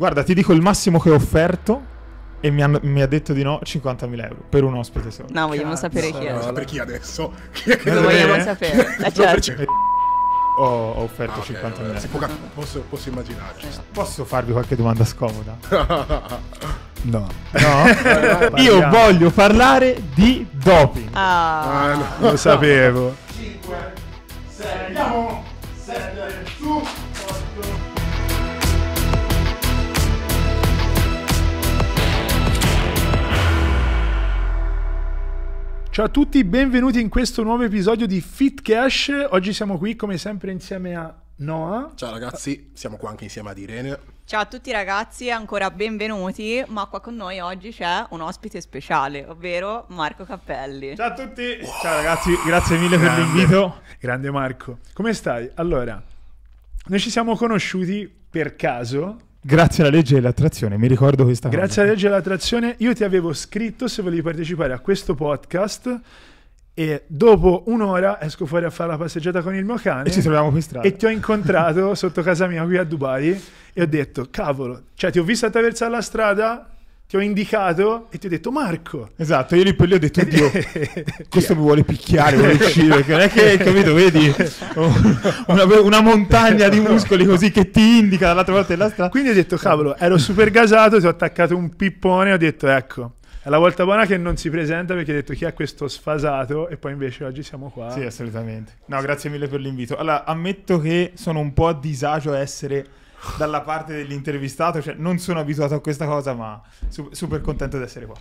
Guarda, ti dico il massimo che ho offerto e mi, hanno, mi ha detto di no 50.000 euro per un ospite solo. No, vogliamo Cazzo, sapere chi è. Vogliamo sapere chi adesso. Chi è Lo vogliamo certo. sapere. La eh, certo. Ho, ho offerto ah, okay, 50.000 euro. Posso, posso immaginarci. Posso farvi qualche domanda scomoda? No. no? Io voglio parlare di doping. Ah, ah no. lo sapevo. 5, 6, andiamo, 7, su. Ciao a tutti, benvenuti in questo nuovo episodio di Fit Cash. Oggi siamo qui come sempre insieme a Noah. Ciao ragazzi, siamo qua anche insieme ad Irene. Ciao a tutti ragazzi, ancora benvenuti, ma qua con noi oggi c'è un ospite speciale, ovvero Marco Cappelli. Ciao a tutti. Wow. Ciao ragazzi, grazie mille Grande. per l'invito. Grande Marco. Come stai? Allora, noi ci siamo conosciuti per caso Grazie alla legge dell'attrazione, mi ricordo questa Grazie alla legge dell'attrazione, io ti avevo scritto se volevi partecipare a questo podcast e dopo un'ora esco fuori a fare la passeggiata con il mio cane. E ci troviamo qui strada. E ti ho incontrato sotto casa mia qui a Dubai e ho detto, cavolo, cioè ti ho visto attraversare la strada, ti ho indicato e ti ho detto Marco. Esatto, io lì poi lì ho detto, oddio, questo mi vuole picchiare, vuole uccidere, non è che, capito, vedi, una, una, montagna di muscoli così che ti indica dall'altra parte della strada. Quindi ho detto, cavolo, ero super gasato, ti ho attaccato un pippone, ho detto, ecco, è la volta buona che non si presenta perché ho detto chi ha questo sfasato e poi invece oggi siamo qua. Sì, assolutamente. No, grazie mille per l'invito. Allora, ammetto che sono un po' a disagio a essere dalla parte dell'intervistato, cioè non sono abituato a questa cosa, ma su- super contento di essere qua.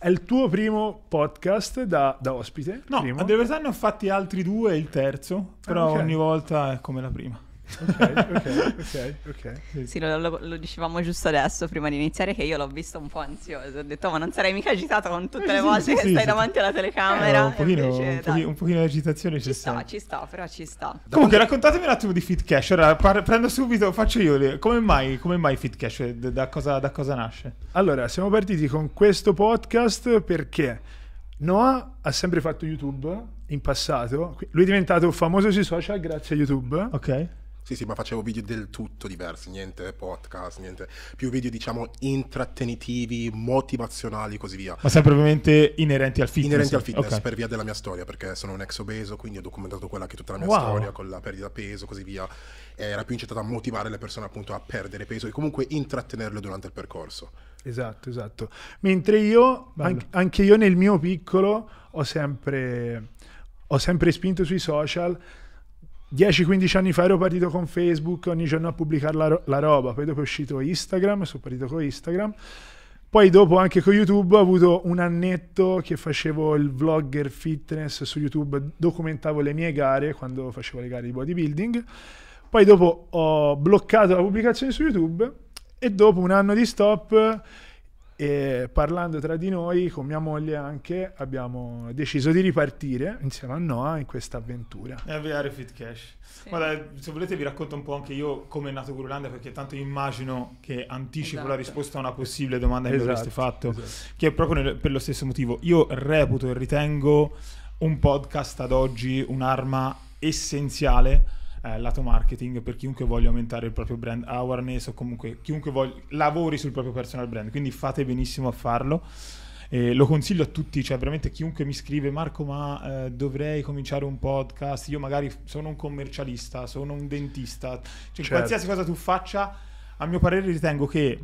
È il tuo primo podcast da, da ospite? No, primo. a verità ne ho fatti altri due, e il terzo, però ah, okay. ogni volta è come la prima ok, ok, ok. okay. Sì, lo, lo, lo, dicevamo giusto adesso, prima di iniziare, che io l'ho visto un po' ansioso. Ho detto, oh, ma non sarei mica agitato con tutte eh, le volte sì, che sì, stai davanti alla telecamera. Eh, un, pochino, invece, un, pochino, un pochino di agitazione ci sta. Ci sta, però ci sta. Comunque, raccontatemi un attimo di FitCash. Ora par- prendo subito, faccio io. Le... Come mai, come mai FitCash? Eh, da, da, cosa, da cosa nasce? Allora, siamo partiti con questo podcast perché Noah ha sempre fatto YouTube in passato. Lui è diventato famoso sui social grazie a YouTube. Ok sì, sì, ma facevo video del tutto diversi, niente podcast, niente più video diciamo intrattenitivi, motivazionali e così via. Ma sempre ovviamente inerenti al fitness. Inerenti al fitness okay. per via della mia storia, perché sono un ex obeso, quindi ho documentato quella che è tutta la mia wow. storia con la perdita peso e così via. Era più incitato a motivare le persone appunto a perdere peso e comunque intrattenerle durante il percorso. Esatto, esatto. Mentre io, anche, anche io nel mio piccolo, ho sempre, ho sempre spinto sui social 10-15 anni fa ero partito con Facebook ogni giorno a pubblicare la, ro- la, roba, poi dopo è uscito Instagram, sono partito con Instagram, poi dopo anche con YouTube ho avuto un annetto che facevo il vlogger fitness su YouTube, documentavo le mie gare quando facevo le gare di bodybuilding, poi dopo ho bloccato la pubblicazione su YouTube e dopo un anno di stop e parlando tra di noi, con mia moglie anche, abbiamo deciso di ripartire insieme a Noah in questa avventura. E avviare Fit Cash. Sì. Guarda, se volete vi racconto un po' anche io come è nato Gurulandia, perché tanto immagino che anticipo esatto. la risposta a una possibile domanda che esatto. avreste fatto, esatto. che è proprio nel, per lo stesso motivo. Io reputo e ritengo un podcast ad oggi un'arma essenziale eh, lato marketing per chiunque voglia aumentare il proprio brand awareness o comunque chiunque voglia, lavori sul proprio personal brand, quindi fate benissimo a farlo. Eh, lo consiglio a tutti, cioè veramente chiunque mi scrive Marco ma eh, dovrei cominciare un podcast, io magari sono un commercialista, sono un dentista, cioè certo. qualsiasi cosa tu faccia, a mio parere ritengo che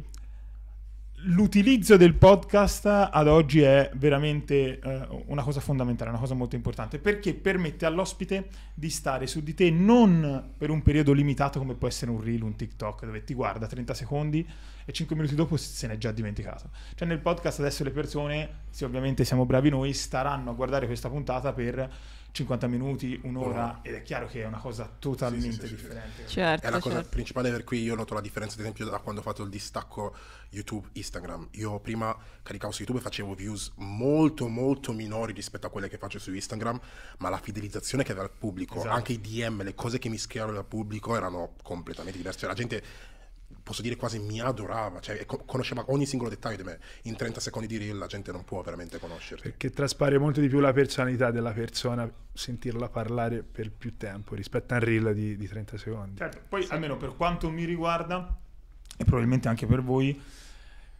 l'utilizzo del podcast ad oggi è veramente uh, una cosa fondamentale, una cosa molto importante, perché permette all'ospite di stare su di te non per un periodo limitato come può essere un reel, un TikTok, dove ti guarda 30 secondi e 5 minuti dopo se n'è già dimenticato. Cioè nel podcast adesso le persone, se ovviamente siamo bravi noi, staranno a guardare questa puntata per 50 minuti, un'ora, ed è chiaro che è una cosa totalmente sì, sì, sì, differente. Certo, è la cosa certo. principale per cui io noto la differenza, ad esempio, da quando ho fatto il distacco YouTube-Instagram. Io prima caricavo su YouTube e facevo views molto, molto minori rispetto a quelle che faccio su Instagram, ma la fidelizzazione che aveva il pubblico, esatto. anche i DM, le cose che mi scrivevano dal pubblico erano completamente diverse. la gente posso dire quasi mi adorava, cioè conosceva ogni singolo dettaglio di me. In 30 secondi di reel la gente non può veramente conoscerti. Perché traspare molto di più la personalità della persona, sentirla parlare per più tempo rispetto a un reel di, di 30 secondi. Certo, poi sì. almeno per quanto mi riguarda, e probabilmente anche per voi,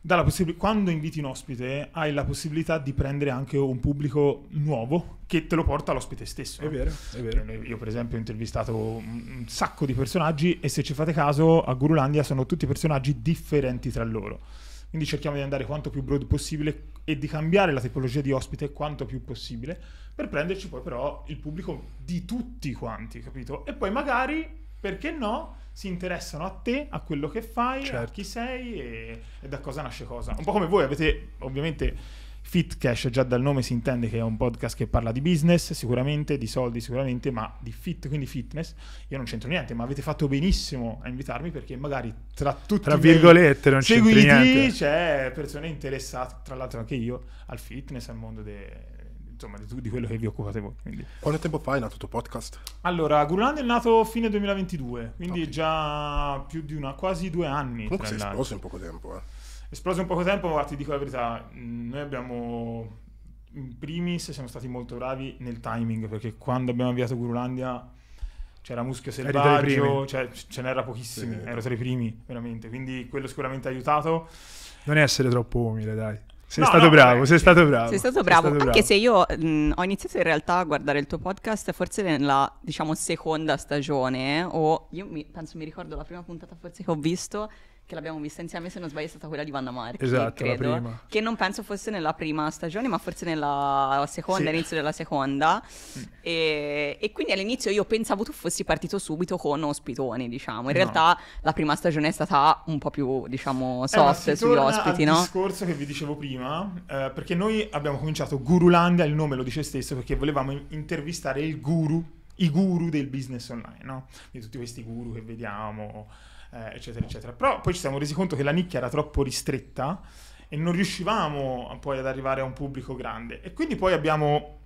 Possib- quando inviti un ospite hai la possibilità di prendere anche un pubblico nuovo che te lo porta l'ospite stesso. È vero, è vero. Eh, io per esempio ho intervistato un sacco di personaggi e se ci fate caso a Gurulandia sono tutti personaggi differenti tra loro. Quindi cerchiamo di andare quanto più broad possibile e di cambiare la tipologia di ospite quanto più possibile per prenderci poi però il pubblico di tutti quanti, capito? E poi magari perché no? Si interessano a te, a quello che fai, certo. a chi sei e, e da cosa nasce cosa. Un po' come voi avete ovviamente Fitcash già dal nome si intende che è un podcast che parla di business sicuramente, di soldi sicuramente, ma di fit, quindi fitness. Io non c'entro niente, ma avete fatto benissimo a invitarmi perché magari tra tutti tra virgolette non seguiti c'è persone interessate, tra l'altro anche io, al fitness, al mondo dei insomma di, di quello che vi occupate voi. Quindi. Quanto tempo fa è nato il tuo podcast? Allora, Guruland è nato fine 2022, quindi okay. già più di una, quasi due anni. Comunque si esploso in poco tempo. Eh. Esploso in poco tempo, ma ti dico la verità, noi abbiamo... In primis siamo stati molto bravi nel timing, perché quando abbiamo avviato Gurulandia c'era Muschio Selvaggio, cioè, ce n'era pochissimi, sì, ero tra i primi veramente, quindi quello sicuramente ha aiutato. Non essere troppo umile, dai. Sei, no, stato no, bravo, sei stato bravo, sei stato bravo. Sei stato Anche bravo. se io mh, ho iniziato in realtà a guardare il tuo podcast forse nella, diciamo, seconda stagione, o io mi, penso mi ricordo la prima puntata forse che ho visto, che l'abbiamo vista insieme, se non sbaglio, è stata quella di Vanna Marchi, esatto, credo, che non penso fosse nella prima stagione, ma forse nella seconda, sì. all'inizio della seconda. Mm. E, e, quindi all'inizio io pensavo tu fossi partito subito con ospitoni, diciamo. In no. realtà la prima stagione è stata un po' più, diciamo, eh, soft eh, sugli ospiti, no? Il discorso che vi dicevo prima, eh, perché noi abbiamo cominciato Gurulandia, il nome lo dice stesso, perché volevamo intervistare il guru i guru del business online, no? Di tutti questi guru che vediamo, eh, eccetera, eccetera. Però poi ci siamo resi conto che la nicchia era troppo ristretta e non riuscivamo poi ad arrivare a un pubblico grande. E quindi poi abbiamo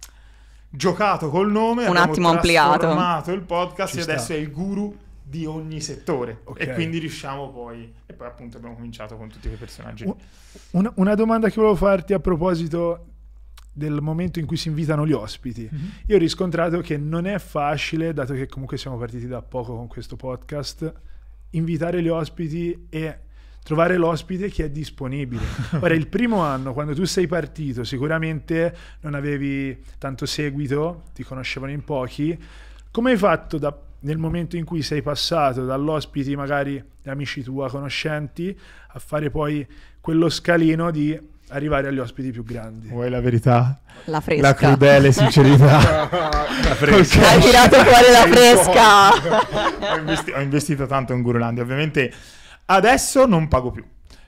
giocato col nome, un attimo ampliato il podcast Ci e adesso è il guru di ogni settore okay. e quindi riusciamo poi e poi appunto abbiamo cominciato con tutti quei personaggi una, una domanda che volevo farti a proposito del momento in cui si invitano gli ospiti. Mm-hmm. Io ho riscontrato che non è facile, dato che comunque siamo partiti da poco con questo podcast, invitare gli ospiti e trovare l'ospite che è disponibile. Ora, il primo anno, quando tu sei partito, sicuramente non avevi tanto seguito, ti conoscevano in pochi. Come hai fatto da, nel momento in cui sei passato dall'ospiti magari amici tua, conoscenti, a fare poi quello scalino di arrivare agli ospiti più grandi. Vuoi la verità? La fresca. La crudele sincerità. la fresca. Hai tirato fuori la fresca. ho, investi- ho, investito tanto in Gurulandia. Ovviamente adesso non pago più.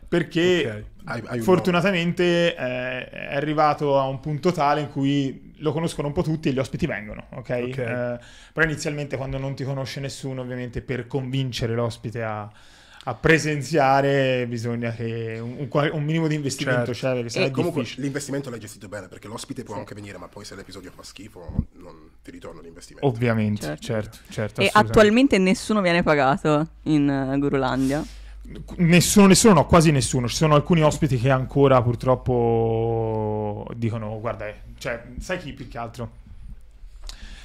Perché okay. fortunatamente eh, è arrivato a un punto tale in cui lo conoscono un po' tutti e gli ospiti vengono, ok? okay. Eh, però inizialmente quando non ti conosce nessuno, ovviamente per convincere l'ospite a a presenziare bisogna che un, un, un minimo di investimento certo. c'è perché sarà comunque difficile. l'investimento l'hai gestito bene perché l'ospite può sì. anche venire ma poi se l'episodio fa schifo non, non ti ritorno l'investimento ovviamente certo certo, certo e attualmente nessuno viene pagato in uh, Gurulandia Nessuno, nessuno, no, quasi nessuno. Ci sono alcuni ospiti che ancora purtroppo dicono, guarda, eh, cioè, sai chi più che altro?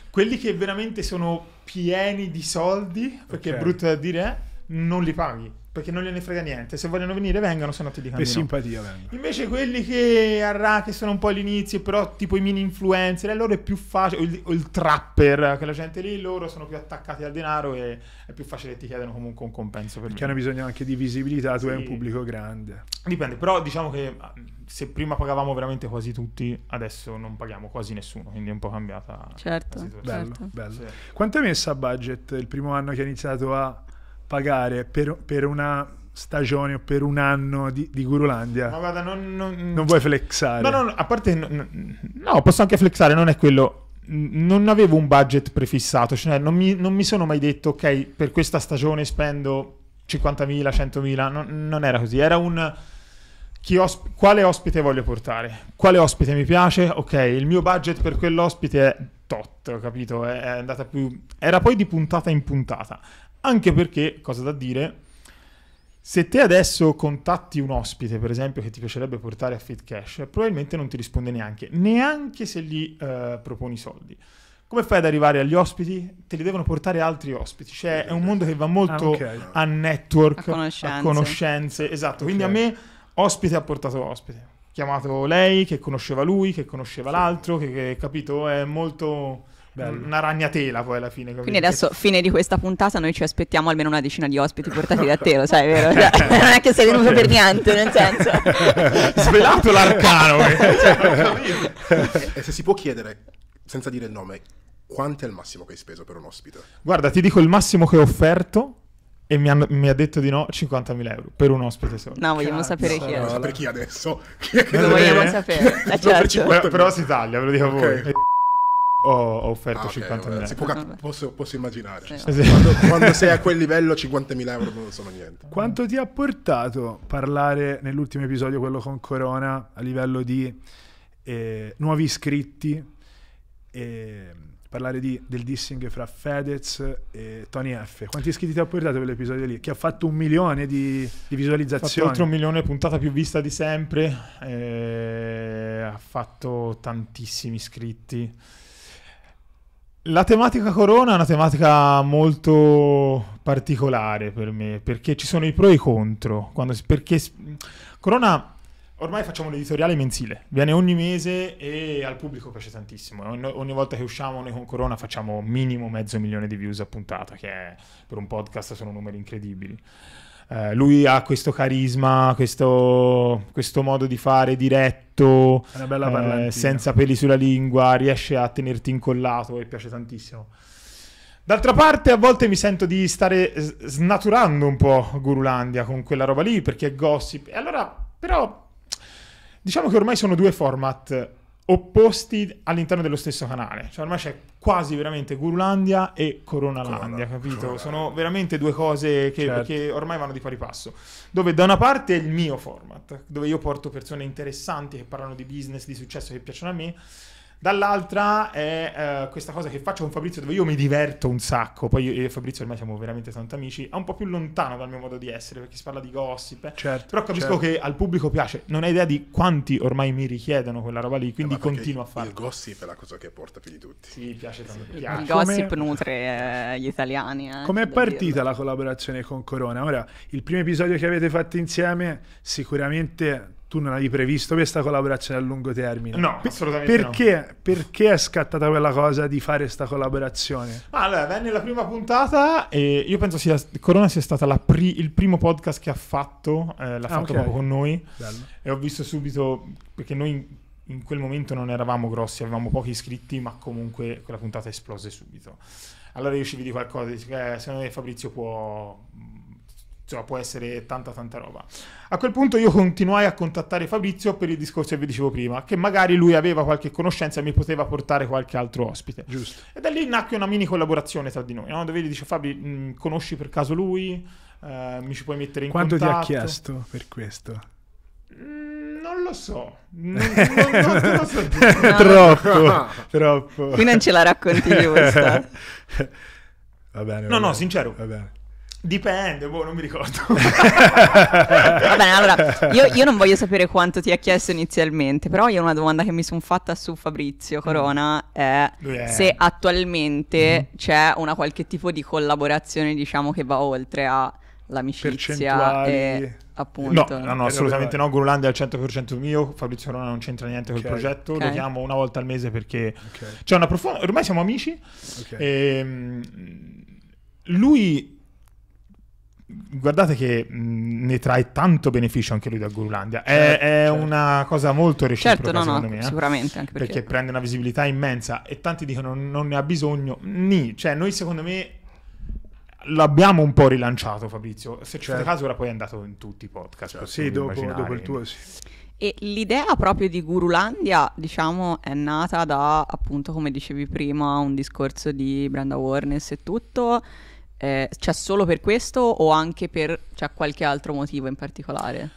Quelli che veramente sono pieni di soldi, perché okay. è brutto da dire, eh? non li paghi perché non gliene frega niente. Se vogliono venire, vengano, se no ti dicono. Per simpatia, no. Invece quelli che arra, che sono un po' all'inizio, però tipo i mini influencer, allora è più facile, o il, o il trapper, che la gente lì, loro sono più attaccati al denaro e è più facile che ti chiedano comunque un compenso. Per perché hanno bisogno anche di visibilità, tu sì. hai un pubblico grande. Dipende, però diciamo che ah, se prima pagavamo veramente quasi tutti, adesso non paghiamo quasi nessuno, quindi è un po' cambiata certo, la situazione. Bello, certo. bello. Sì. Quanto hai messo a budget il primo anno che hai iniziato a pagare per, per una stagione o per un anno di, di Gurulandia. Ma guarda, non, non, non vuoi flexare. No, no, no a parte... No, no, posso anche flexare, non è quello. Non avevo un budget prefissato, cioè non mi, non mi sono mai detto, ok, per questa stagione spendo 50.000, 100.000, non, non era così, era un... Osp- quale ospite voglio portare? Quale ospite mi piace? Ok, il mio budget per quell'ospite è tot, capito? è andata più... Era poi di puntata in puntata. Anche perché, cosa da dire, se te adesso contatti un ospite, per esempio, che ti piacerebbe portare a Fit Cash, probabilmente non ti risponde neanche, neanche se gli eh, proponi soldi. Come fai ad arrivare agli ospiti? Te li devono portare altri ospiti. Cioè, è un mondo che va molto ah, okay. a network, a conoscenze. A conoscenze. Esatto, okay. quindi a me ospite ha portato ospite. Chiamato lei, che conosceva lui, che conosceva sì. l'altro, che, che capito, è molto Bello. una ragnatela poi alla fine. Quindi dice. adesso, fine di questa puntata, noi ci aspettiamo almeno una decina di ospiti portati da te, lo sai, vero? Cioè, non è che sei venuto per niente, nel senso... Svelato l'arcano! Eh. Cioè, e, se si può chiedere, senza dire il nome, quanto è il massimo che hai speso per un ospite? Guarda, ti dico il massimo che ho offerto e mi, hanno, mi, ha detto di no 50.000 euro per un ospite solo. No, vogliamo Cazzo, sapere chi è. Vogliamo sapere chi adesso. Chi è che lo vogliamo sapere. certo. 50, però, si taglia, ve lo dico okay. voi ho, ho offerto ah, okay, 50.000 euro. Poca, posso, posso, immaginare. Cioè, sì. Sì. Quando, quando, sei a quel livello 50.000 euro non sono niente. Quanto ti ha portato parlare nell'ultimo episodio, quello con Corona, a livello di eh, nuovi iscritti, eh, parlare di, del dissing fra Fedez e Tony F. Quanti iscritti ti ha portato quell'episodio lì? Che ha fatto un milione di, di visualizzazioni. Ha fatto un milione, puntata più vista di sempre. Eh, ha fatto tantissimi iscritti. La tematica corona è una tematica molto particolare per me, perché ci sono i pro e i contro. Quando, perché corona, ormai facciamo l'editoriale mensile, viene ogni mese e al pubblico piace tantissimo. Ogni, ogni, volta che usciamo noi con corona facciamo minimo mezzo milione di views a puntata, che è, per un podcast sono numeri incredibili eh, lui ha questo carisma, questo, questo, modo di fare diretto, eh, senza peli sulla lingua, riesce a tenerti incollato e piace tantissimo. D'altra parte, a volte mi sento di stare snaturando un po' Gurulandia con quella roba lì perché è gossip. E allora, però, diciamo che ormai sono due format opposti all'interno dello stesso canale. Cioè, ormai c'è quasi veramente Gurulandia e Coronalandia, Corona, capito? Corona. Sono veramente due cose che, certo. che, ormai vanno di pari passo. Dove da una parte è il mio format, dove io porto persone interessanti che parlano di business, di successo, che piacciono a me, Dall'altra è eh, questa cosa che faccio con Fabrizio dove io mi diverto un sacco, poi io e Fabrizio ormai siamo veramente tanti amici, è un po' più lontano dal mio modo di essere perché si parla di gossip, eh. certo, però capisco certo. che al pubblico piace, non hai idea di quanti ormai mi richiedono quella roba lì, quindi eh, continuo a fare. Il gossip è la cosa che porta più di tutti. Sì, piace tanto. Sì. Piace. Il gossip Come... nutre eh, gli italiani. Eh, Com'è partita dirlo. la collaborazione con Corona? Ora, il primo episodio che avete fatto insieme sicuramente tu non avevi previsto questa collaborazione a lungo termine. No, assolutamente perché, no. Perché è scattata quella cosa di fare questa collaborazione? Allora, venne la prima puntata e io penso sia Corona sia stato pri- il primo podcast che ha fatto, eh, l'ha ah, fatto okay. proprio con noi Bello. e ho visto subito perché noi in quel momento non eravamo grossi, avevamo pochi iscritti, ma comunque quella puntata esplose subito. Allora io ci vidi qualcosa, eh, secondo me Fabrizio può insomma, può essere tanta tanta roba. A quel punto io continuai a contattare Fabrizio per il discorso che vi dicevo prima, che magari lui aveva qualche conoscenza e mi poteva portare qualche altro ospite. Giusto. E da lì nacque una mini collaborazione tra di noi, no? dove gli dice Fabi, mh, mm, conosci per caso lui? Eh, mi ci puoi mettere in Quanto contatto? Quanto ti ha chiesto per questo? Mm, non lo so, non, non, non, non lo so troppo, troppo. Qui non ce la racconti io Va bene, va no, bene. no, sincero. Va bene. Dipende, boh, non mi ricordo. Va bene, allora, io, io, non voglio sapere quanto ti ha chiesto inizialmente, però io una domanda che mi sono fatta su Fabrizio Corona mm. è, è... se attualmente mm. c'è una qualche tipo di collaborazione, diciamo, che va oltre all'amicizia e appunto... No, no, no assolutamente no, Guruland è al 100% mio, Fabrizio Corona non c'entra niente col okay. progetto, okay. lo chiamo una volta al mese perché okay. c'è una profonda... Ormai siamo amici e, ehm, Lui Guardate che ne trae tanto beneficio anche lui da Gurulandia. Certo, è, certo. una cosa molto recente, certo, no, secondo no, me. Eh. Sicuramente, anche perché... perché... prende una visibilità immensa e tanti dicono non ne ha bisogno. Ni, cioè, noi secondo me l'abbiamo un po' rilanciato, Fabrizio. Se ci certo. caso, ora poi è andato in tutti i podcast. Certo, sì, dopo, dopo, il tuo, sì. E l'idea proprio di Gurulandia, diciamo, è nata da, appunto, come dicevi prima, un discorso di brand awareness e tutto eh, c'è solo per questo o anche per cioè, qualche altro motivo in particolare?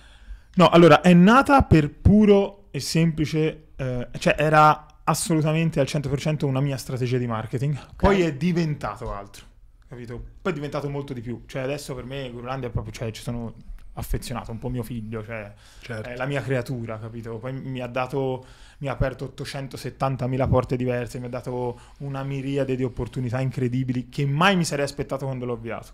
No, allora è nata per puro e semplice, eh, cioè era assolutamente al 100% una mia strategia di marketing, okay. poi è diventato altro, capito? Poi è diventato molto di più, cioè adesso per me Gurulandia è proprio, cioè ci sono affezionato, un po' mio figlio, cioè certo. è la mia creatura, capito? Poi mi ha dato mi ha aperto 870.000 porte diverse, mi ha dato una miriade di opportunità incredibili che mai mi sarei aspettato quando l'ho avviato.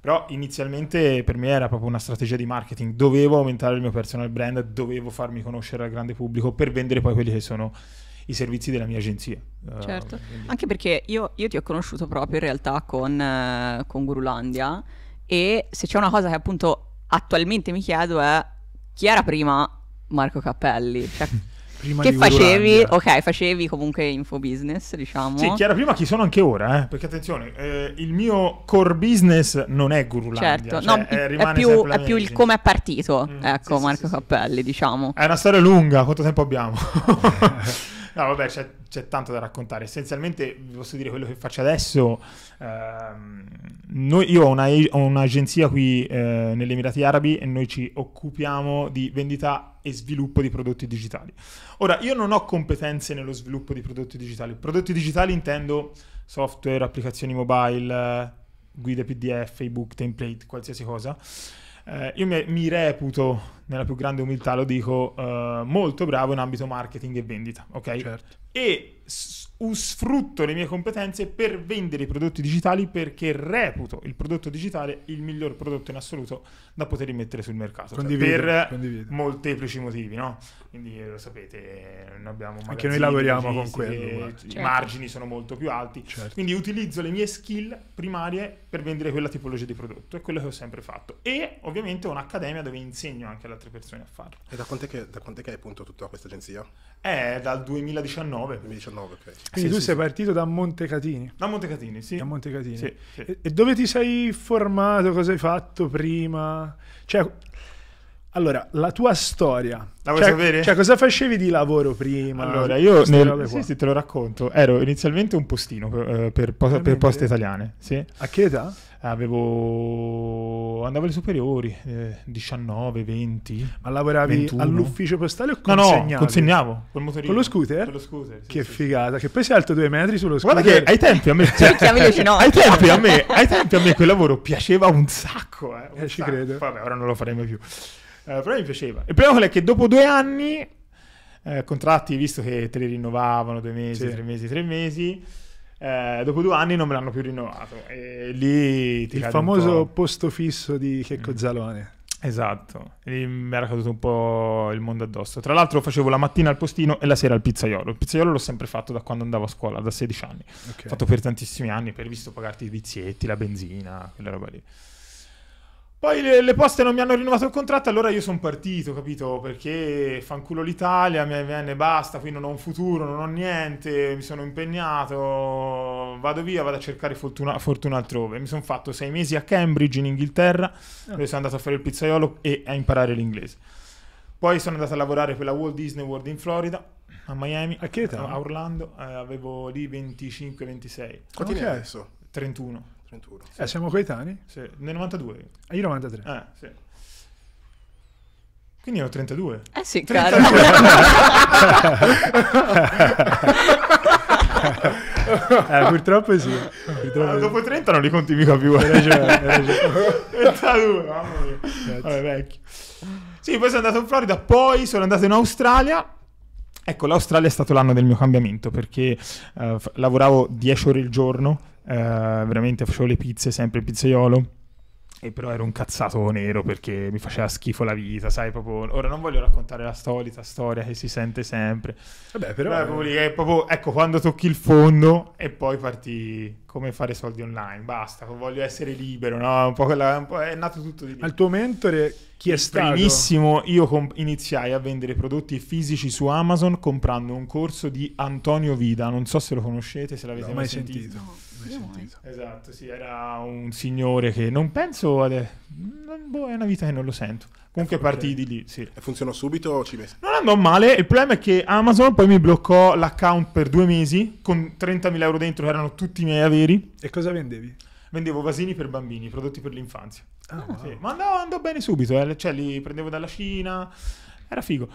Però inizialmente per me era proprio una strategia di marketing, dovevo aumentare il mio personal brand, dovevo farmi conoscere al grande pubblico per vendere poi quelli che sono i servizi della mia agenzia. Eh, certo, uh, anche perché io, io, ti ho conosciuto proprio in realtà con, eh, con Gurulandia e se c'è una cosa che appunto attualmente mi chiedo è chi era prima Marco Cappelli? Cioè, Prima che facevi, ok, facevi comunque info business, diciamo. Sì, chi era prima chi sono anche ora, eh? perché attenzione, eh, il mio core business non è Gurulandia. Certo, cioè, no, eh, è, più, è più, il come è partito, mm, ecco sì, Marco sì, Cappelli, diciamo. È una storia lunga, quanto tempo abbiamo? No, vabbè, c'è, c'è, tanto da raccontare. Essenzialmente, vi posso dire quello che faccio adesso. Ehm, noi, io ho, una, ho, un'agenzia qui eh, negli Emirati Arabi e noi ci occupiamo di vendita e sviluppo di prodotti digitali. Ora, io non ho competenze nello sviluppo di prodotti digitali. Prodotti digitali intendo software, applicazioni mobile, guide PDF, ebook, template, qualsiasi cosa eh, io mi, mi, reputo, nella più grande umiltà lo dico, eh, molto bravo in ambito marketing e vendita, ok? Certo. E sfrutto le mie competenze per vendere i prodotti digitali perché reputo il prodotto digitale il miglior prodotto in assoluto da poter immettere sul mercato condivido, cioè per condivido. molteplici motivi no? quindi eh, lo sapete non abbiamo anche noi lavoriamo con quello certo. i margini sono molto più alti certo. quindi utilizzo le mie skill primarie per vendere quella tipologia di prodotto è quello che ho sempre fatto e ovviamente ho un'accademia dove insegno anche ad altre persone a farlo e da quant'è che, da quant'è che hai appunto tutta questa agenzia? è eh, dal 2019 2019 ok quindi sì, tu sì, sei sì. partito da Montecatini. Da Montecatini, sì. Da Montecatini. Sì, e, e, dove ti sei formato? Cosa hai fatto prima? Cioè, allora, la tua storia. La vuoi cioè, sapere? Cioè, cosa facevi di lavoro prima? Allora, io nel, sì, sì, te lo racconto. Ero inizialmente un postino eh, per, per, per poste eh. italiane. Sì. A che età? avevo andavo alle superiori eh, 19 20 ma lavoravi 21. all'ufficio postale o consegnavi? no no consegnavo col motorino con lo scooter? con lo scooter sì, che sì, figata sì. che poi sei alto due metri sullo scooter guarda che ai tempi a me cioè, ai, tempi a me, ai tempi a me quel lavoro piaceva un sacco eh, un eh, ci sacco. credo vabbè ora non lo faremo più eh, però mi piaceva il problema è che dopo due anni eh, contratti visto che te li rinnovavano due mesi tre mesi tre mesi eh, dopo due anni non me l'hanno più rinnovato. E lì ti Il famoso posto fisso di Checco mm. Zalone. Esatto, e mi era caduto un po' il mondo addosso. Tra l'altro facevo la mattina al postino e la sera al pizzaiolo. Il pizzaiolo l'ho sempre fatto da quando andavo a scuola, da 16 anni. Okay. Fatto per tantissimi anni, per visto pagarti i vizietti, la benzina, quella roba lì. Poi le, le, poste non mi hanno rinnovato il contratto, allora io sono partito, capito? Perché fanculo l'Italia, mi viene basta, qui non ho un futuro, non ho niente, mi sono impegnato, vado via, vado a cercare fortuna, fortuna altrove. Mi sono fatto sei mesi a Cambridge in Inghilterra, ah. dove sono andato a fare il pizzaiolo e a imparare l'inglese. Poi sono andato a lavorare per la Walt Disney World in Florida, a Miami. A che A Orlando, eh, avevo lì 25-26. Quanti okay. ne adesso? 31. 31. Eh, sì. Eh, siamo coetanei? Sì, nel 92. Ah, io 93. Ah, eh, sì. Quindi ne ho 32. Eh sì, 32. eh, purtroppo sì. Purtroppo... Ah, dopo 30 non li conti mica più. Hai ragione, hai ragione. 32, mamma mia. Vabbè, vecchio. Sì, poi sono andato in Florida, poi sono andato in Australia Ecco, l'Australia è stato l'anno del mio cambiamento perché uh, f- lavoravo 10 ore al giorno, uh, veramente facevo le pizze sempre il pizzaiolo e però ero un cazzato nero perché mi faceva schifo la vita, sai, proprio... Ora non voglio raccontare la solita storia che si sente sempre. Vabbè, però... però proprio, proprio, ecco, quando tocchi il fondo e poi parti come fare soldi online, basta, voglio essere libero, no? Un po', quella, un po è nato tutto di lì. Al tuo mentore chi è il stato? Primissimo, io comp- iniziai a vendere prodotti fisici su Amazon comprando un corso di Antonio Vida, non so se lo conoscete, se l'avete no, mai, mai, sentito. sentito. Esatto, sì, era un signore che non penso adesso. Boh, è una vita che non lo sento. Comunque partì di lì, sì. E funzionò subito o ci messe? Non andò male, il problema è che Amazon poi mi bloccò l'account per due mesi con 30.000 euro dentro che erano tutti i miei averi. E cosa vendevi? Vendevo vasini per bambini, prodotti per l'infanzia. Ah, sì. wow. Ma andò, andò bene subito, eh. cioè li prendevo dalla Cina, era figo.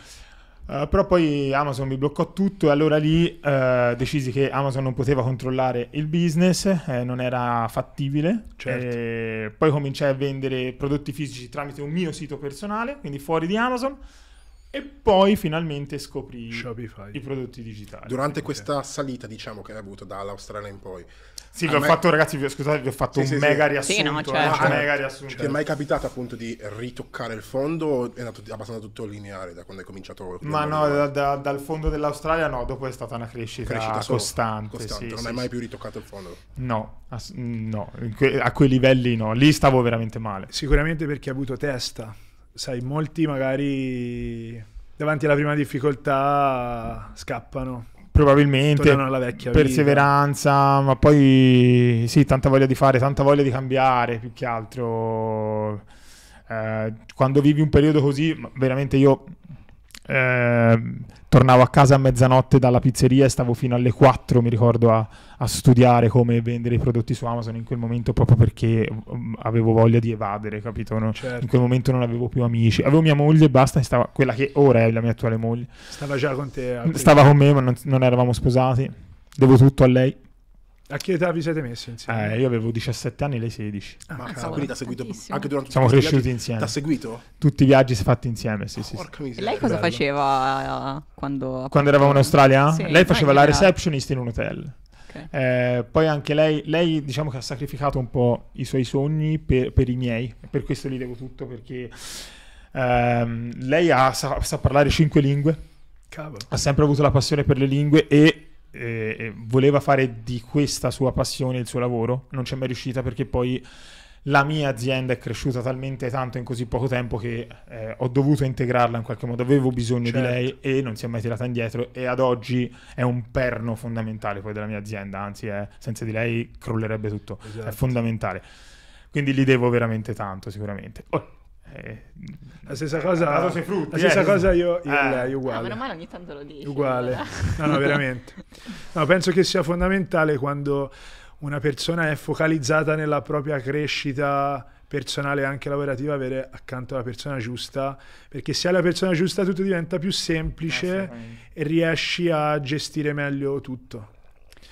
Eh, però poi Amazon mi bloccò tutto e allora lì uh, decisi che Amazon non poteva controllare il business, eh, non era fattibile. Certo. E poi cominciai a vendere prodotti fisici tramite un mio sito personale, quindi fuori di Amazon. E poi finalmente scoprì Shopify. i prodotti digitali. Durante questa salita, diciamo, che hai avuto dall'Australia in poi. Sì, vi ho me... fatto, ragazzi, scusate, vi ho fatto sì, un sì, mega sì. riassunto. Eh, no, certo. eh, cioè, mega riassunto. Ti è mai capitato appunto di ritoccare il fondo o è andato abbastanza tutto lineare da quando hai cominciato? Ma no, da, da, dal fondo dell'Australia no, dopo è stata una crescita, crescita solo, costante. costante. non hai mai più ritoccato il fondo? No, a, no, a quei livelli no. Lì stavo veramente male. Sicuramente perché hai avuto testa sai, molti magari davanti alla prima difficoltà scappano. Probabilmente perseveranza, vita. ma poi sì, tanta voglia di fare, tanta voglia di cambiare più che altro. Eh, quando vivi un periodo così, veramente io Ehm, tornavo a casa a mezzanotte dalla pizzeria e stavo fino alle 4, mi ricordo, a, a, studiare come vendere i prodotti su Amazon in quel momento proprio perché mm, avevo voglia di evadere, capito? No? Certo. In quel momento non avevo più amici, avevo mia moglie e basta, stava, quella che ora è la mia attuale moglie. Stava già con te? Stava con me, ma non, non eravamo sposati, devo tutto a lei. A che età vi siete messi insieme? Eh, io avevo 17 anni, lei 16. Ah, ma quindi ti ha seguito tantissimo. anche durante Siamo cresciuti viaggi, insieme. Ti ha seguito? Tutti i viaggi fatti insieme, sì, oh, sì. Porca miseria, e lei cosa bello. faceva uh, quando... Quando eravamo in Australia? Sì, lei faceva la receptionist in un hotel. Okay. Eh, poi anche lei, lei diciamo che ha sacrificato un po' i suoi sogni per, per i miei, per questo gli devo tutto perché ehm, lei ha, sa, sa parlare cinque lingue, Cavolo. ha sempre avuto la passione per le lingue e eh, eh, voleva fare di questa sua passione il suo lavoro, non c'è mai riuscita perché poi la mia azienda è cresciuta talmente tanto in così poco tempo che eh, ho dovuto integrarla in qualche modo, avevo bisogno certo. di lei certo. e non si è mai tirata indietro e ad oggi è un perno fondamentale poi della mia azienda, anzi è, eh, senza di lei crollerebbe tutto, esatto. è fondamentale. Quindi gli devo veramente tanto sicuramente. Oh eh, la stessa cosa, ah, la stessa eh. cosa io, io, eh. Ah. lei, uguale. No, ah, meno ogni tanto lo dici. Uguale. No, no, veramente. No, penso che sia fondamentale quando una persona è focalizzata nella propria crescita personale e anche lavorativa, avere accanto la persona giusta, perché se hai la persona giusta tutto diventa più semplice e riesci a gestire meglio tutto.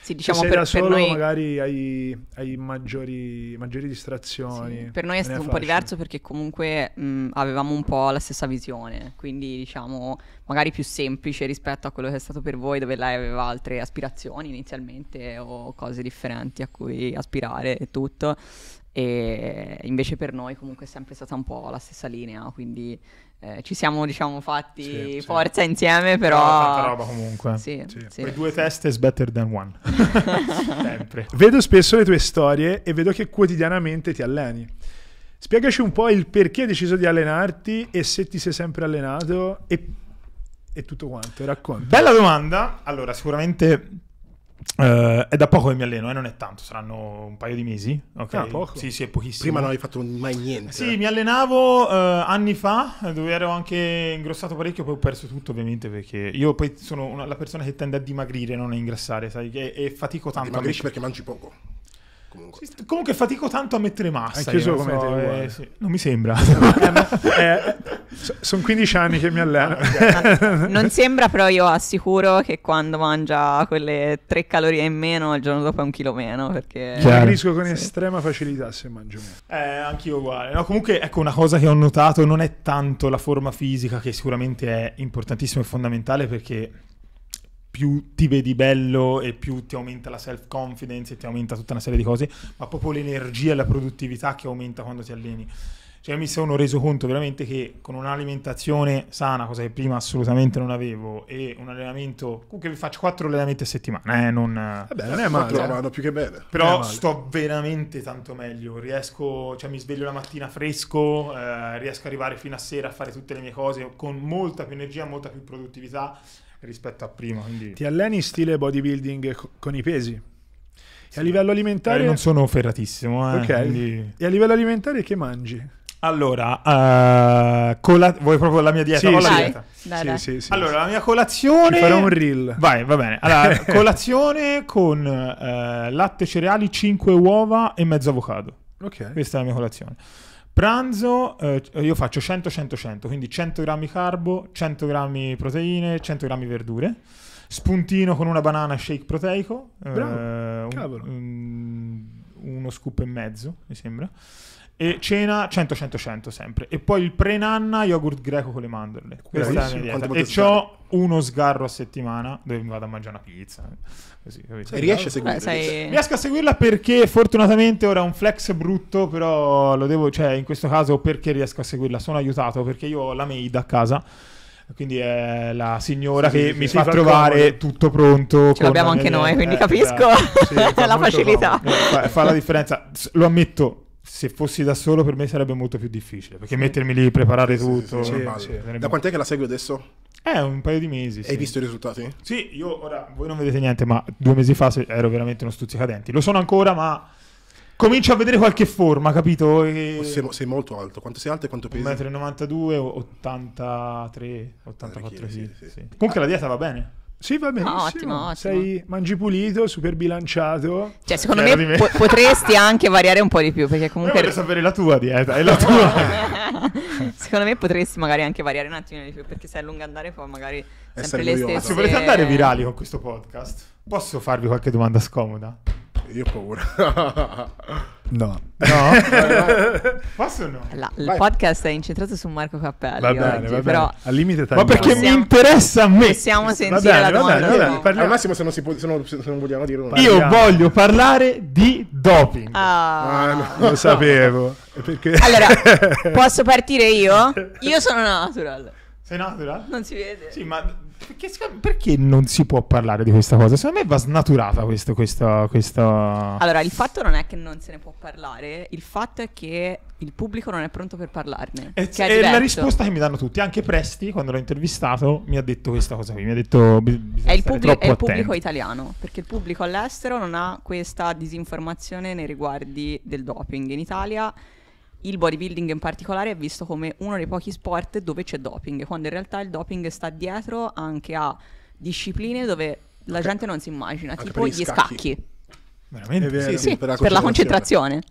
Sì, diciamo cioè, se sei per, da solo noi... magari hai, hai maggiori, maggiori, distrazioni. Sì, per noi è stato un facile. po' diverso perché comunque mh, avevamo un po' la stessa visione, quindi diciamo magari più semplice rispetto a quello che è stato per voi dove lei aveva altre aspirazioni inizialmente o cose differenti a cui aspirare e tutto e invece per noi comunque è sempre stata un po' la stessa linea, quindi eh, ci siamo diciamo fatti sì, forza sì. insieme, però... Tanta roba comunque. Sì, sì. due teste is better than one. sempre. Vedo spesso le tue storie e vedo che quotidianamente ti alleni. Spiegaci un po' il perché hai deciso di allenarti e se ti sei sempre allenato e, e tutto quanto, racconta. Bella domanda. Allora, sicuramente Uh, è da poco che mi alleno, eh? non è tanto, saranno un paio di mesi. Ok, ah, poco. Sì, sì, è pochissimo. Prima non hai fatto mai niente. Sì, eh. mi allenavo uh, anni fa, dove ero anche ingrossato parecchio, poi ho perso tutto ovviamente perché io poi sono una, la persona che tende a dimagrire, non a ingrassare, sai, e, e fatico tanto. Dimagrisci perché mangi poco. Comunque. Sì, comunque. fatico tanto a mettere massa. Hai chiuso come so, eh, sì. Non mi sembra. eh, eh sono 15 anni che mi alleno. non sembra, però io assicuro che quando mangia quelle 3 calorie in meno, il giorno dopo è un chilo meno. Perché cresco con sì. estrema facilità se mangio meno. Eh, anch'io uguale. No, comunque, ecco, una cosa che ho notato non è tanto la forma fisica, che sicuramente è importantissima e fondamentale perché più ti vedi bello e più ti aumenta la self confidence e ti aumenta tutta una serie di cose, ma proprio l'energia e la produttività che aumenta quando ti alleni. Cioè mi sono reso conto veramente che con un'alimentazione sana, cosa che prima assolutamente non avevo, e un allenamento, comunque vi faccio quattro allenamenti a settimana, eh, non... Vabbè, eh non è male, la mano più che bene. Però sto veramente tanto meglio, riesco, cioè mi sveglio la mattina fresco, eh, riesco ad arrivare fino a sera a fare tutte le mie cose con molta più energia, molta più produttività rispetto a prima. Quindi... Ti alleni in stile bodybuilding con i pesi? Sì. E a livello alimentare... Eh, non sono ferratissimo. Eh, ok. Quindi... E a livello alimentare che mangi? Allora, uh, cola- vuoi proprio la mia dieta? Sì, sì. La dieta. Dai, dai. Sì, allora, la mia colazione... Ci farò un reel. Vai, va bene. Allora, colazione con uh, latte, cereali, 5 uova e mezzo avocado. Ok. Questa è la mia colazione. Pranzo, eh, io faccio 100-100-100, quindi 100 grammi carbo, 100 grammi proteine, 100 grammi verdure. Spuntino con una banana shake proteico. Bravo. Eh, un, un, uno scoop e mezzo, mi sembra. E cena 100-100-100 sempre. E poi il pre-nanna yogurt greco con le mandorle. Questa è E ho uno sgarro a settimana dove vado a mangiare una pizza. Così, capito? e a seguirla? sei... Riesco a seguirla perché fortunatamente ora è un flex brutto, però lo devo, cioè in questo caso perché riesco a seguirla? Sono aiutato perché io ho la maid a casa quindi è la signora sì, che sì, mi sì, fa trovare tutto pronto. Ce l'abbiamo anche noi, quindi eh, capisco la facilità. Eh, fa, fa la differenza, lo ammetto, se fossi da solo per me sarebbe molto più difficile perché mettermi lì preparare sì, tutto sì, sì, cioè, da quant'è che la segui adesso? Eh, un paio di mesi. Hai visto i risultati? Sì, io ora voi non vedete niente, ma due mesi fa ero veramente uno stuzzicadenti. Lo sono ancora, ma comincio a vedere qualche forma, capito? E... Sei, sei, molto alto. Quanto sei alto e quanto pesi? 1,92 m, 83, 84 kg. Comunque ah. la dieta va bene. Sì, va benissimo. No, ottimo, ottimo. Sei mangi pulito, super bilanciato. Cioè, secondo me, Po- potresti anche variare un po' di più, perché eh, comunque... Io sapere la tua dieta, è la tua. secondo me potresti magari anche variare un attimo di più, perché se a lungo andare poi magari sempre le noioso. stesse... Se volete andare virali con questo podcast, posso farvi qualche domanda scomoda? Io ho paura. No. No? Posso o no? La, il vai. podcast è incentrato su Marco Cappelli va bene, oggi, va bene. però... Al limite Ma perché possiamo, mi interessa a me! Possiamo sentire va bene, la domanda. Va bene, Parliamo. Al massimo se non, si può, se non, se non vogliamo dire nulla. Io voglio parlare di doping. Ah, ah no. Lo sapevo. Perché... Allora, posso partire io? Io sono natural. Sei natural? Non si vede. Sì, ma perché, perché, non si può parlare di questa cosa? Secondo me va snaturata questo, questo, questo, Allora, il fatto non è che non se ne può parlare, il fatto è che il pubblico non è pronto per parlarne. E, c- è, la risposta che mi danno tutti. Anche Presti, quando l'ho intervistato, mi ha detto questa cosa qui. Mi ha detto... È il, pubblic- è il pubblico italiano, perché il pubblico all'estero non ha questa disinformazione nei riguardi del doping. In Italia il bodybuilding in particolare è visto come uno dei pochi sport dove c'è doping, quando in realtà il doping sta dietro anche a discipline dove la okay. gente non si immagina, anche tipo gli scacchi. scacchi. Veramente? Vero, sì, sì, per, la per, la concentrazione.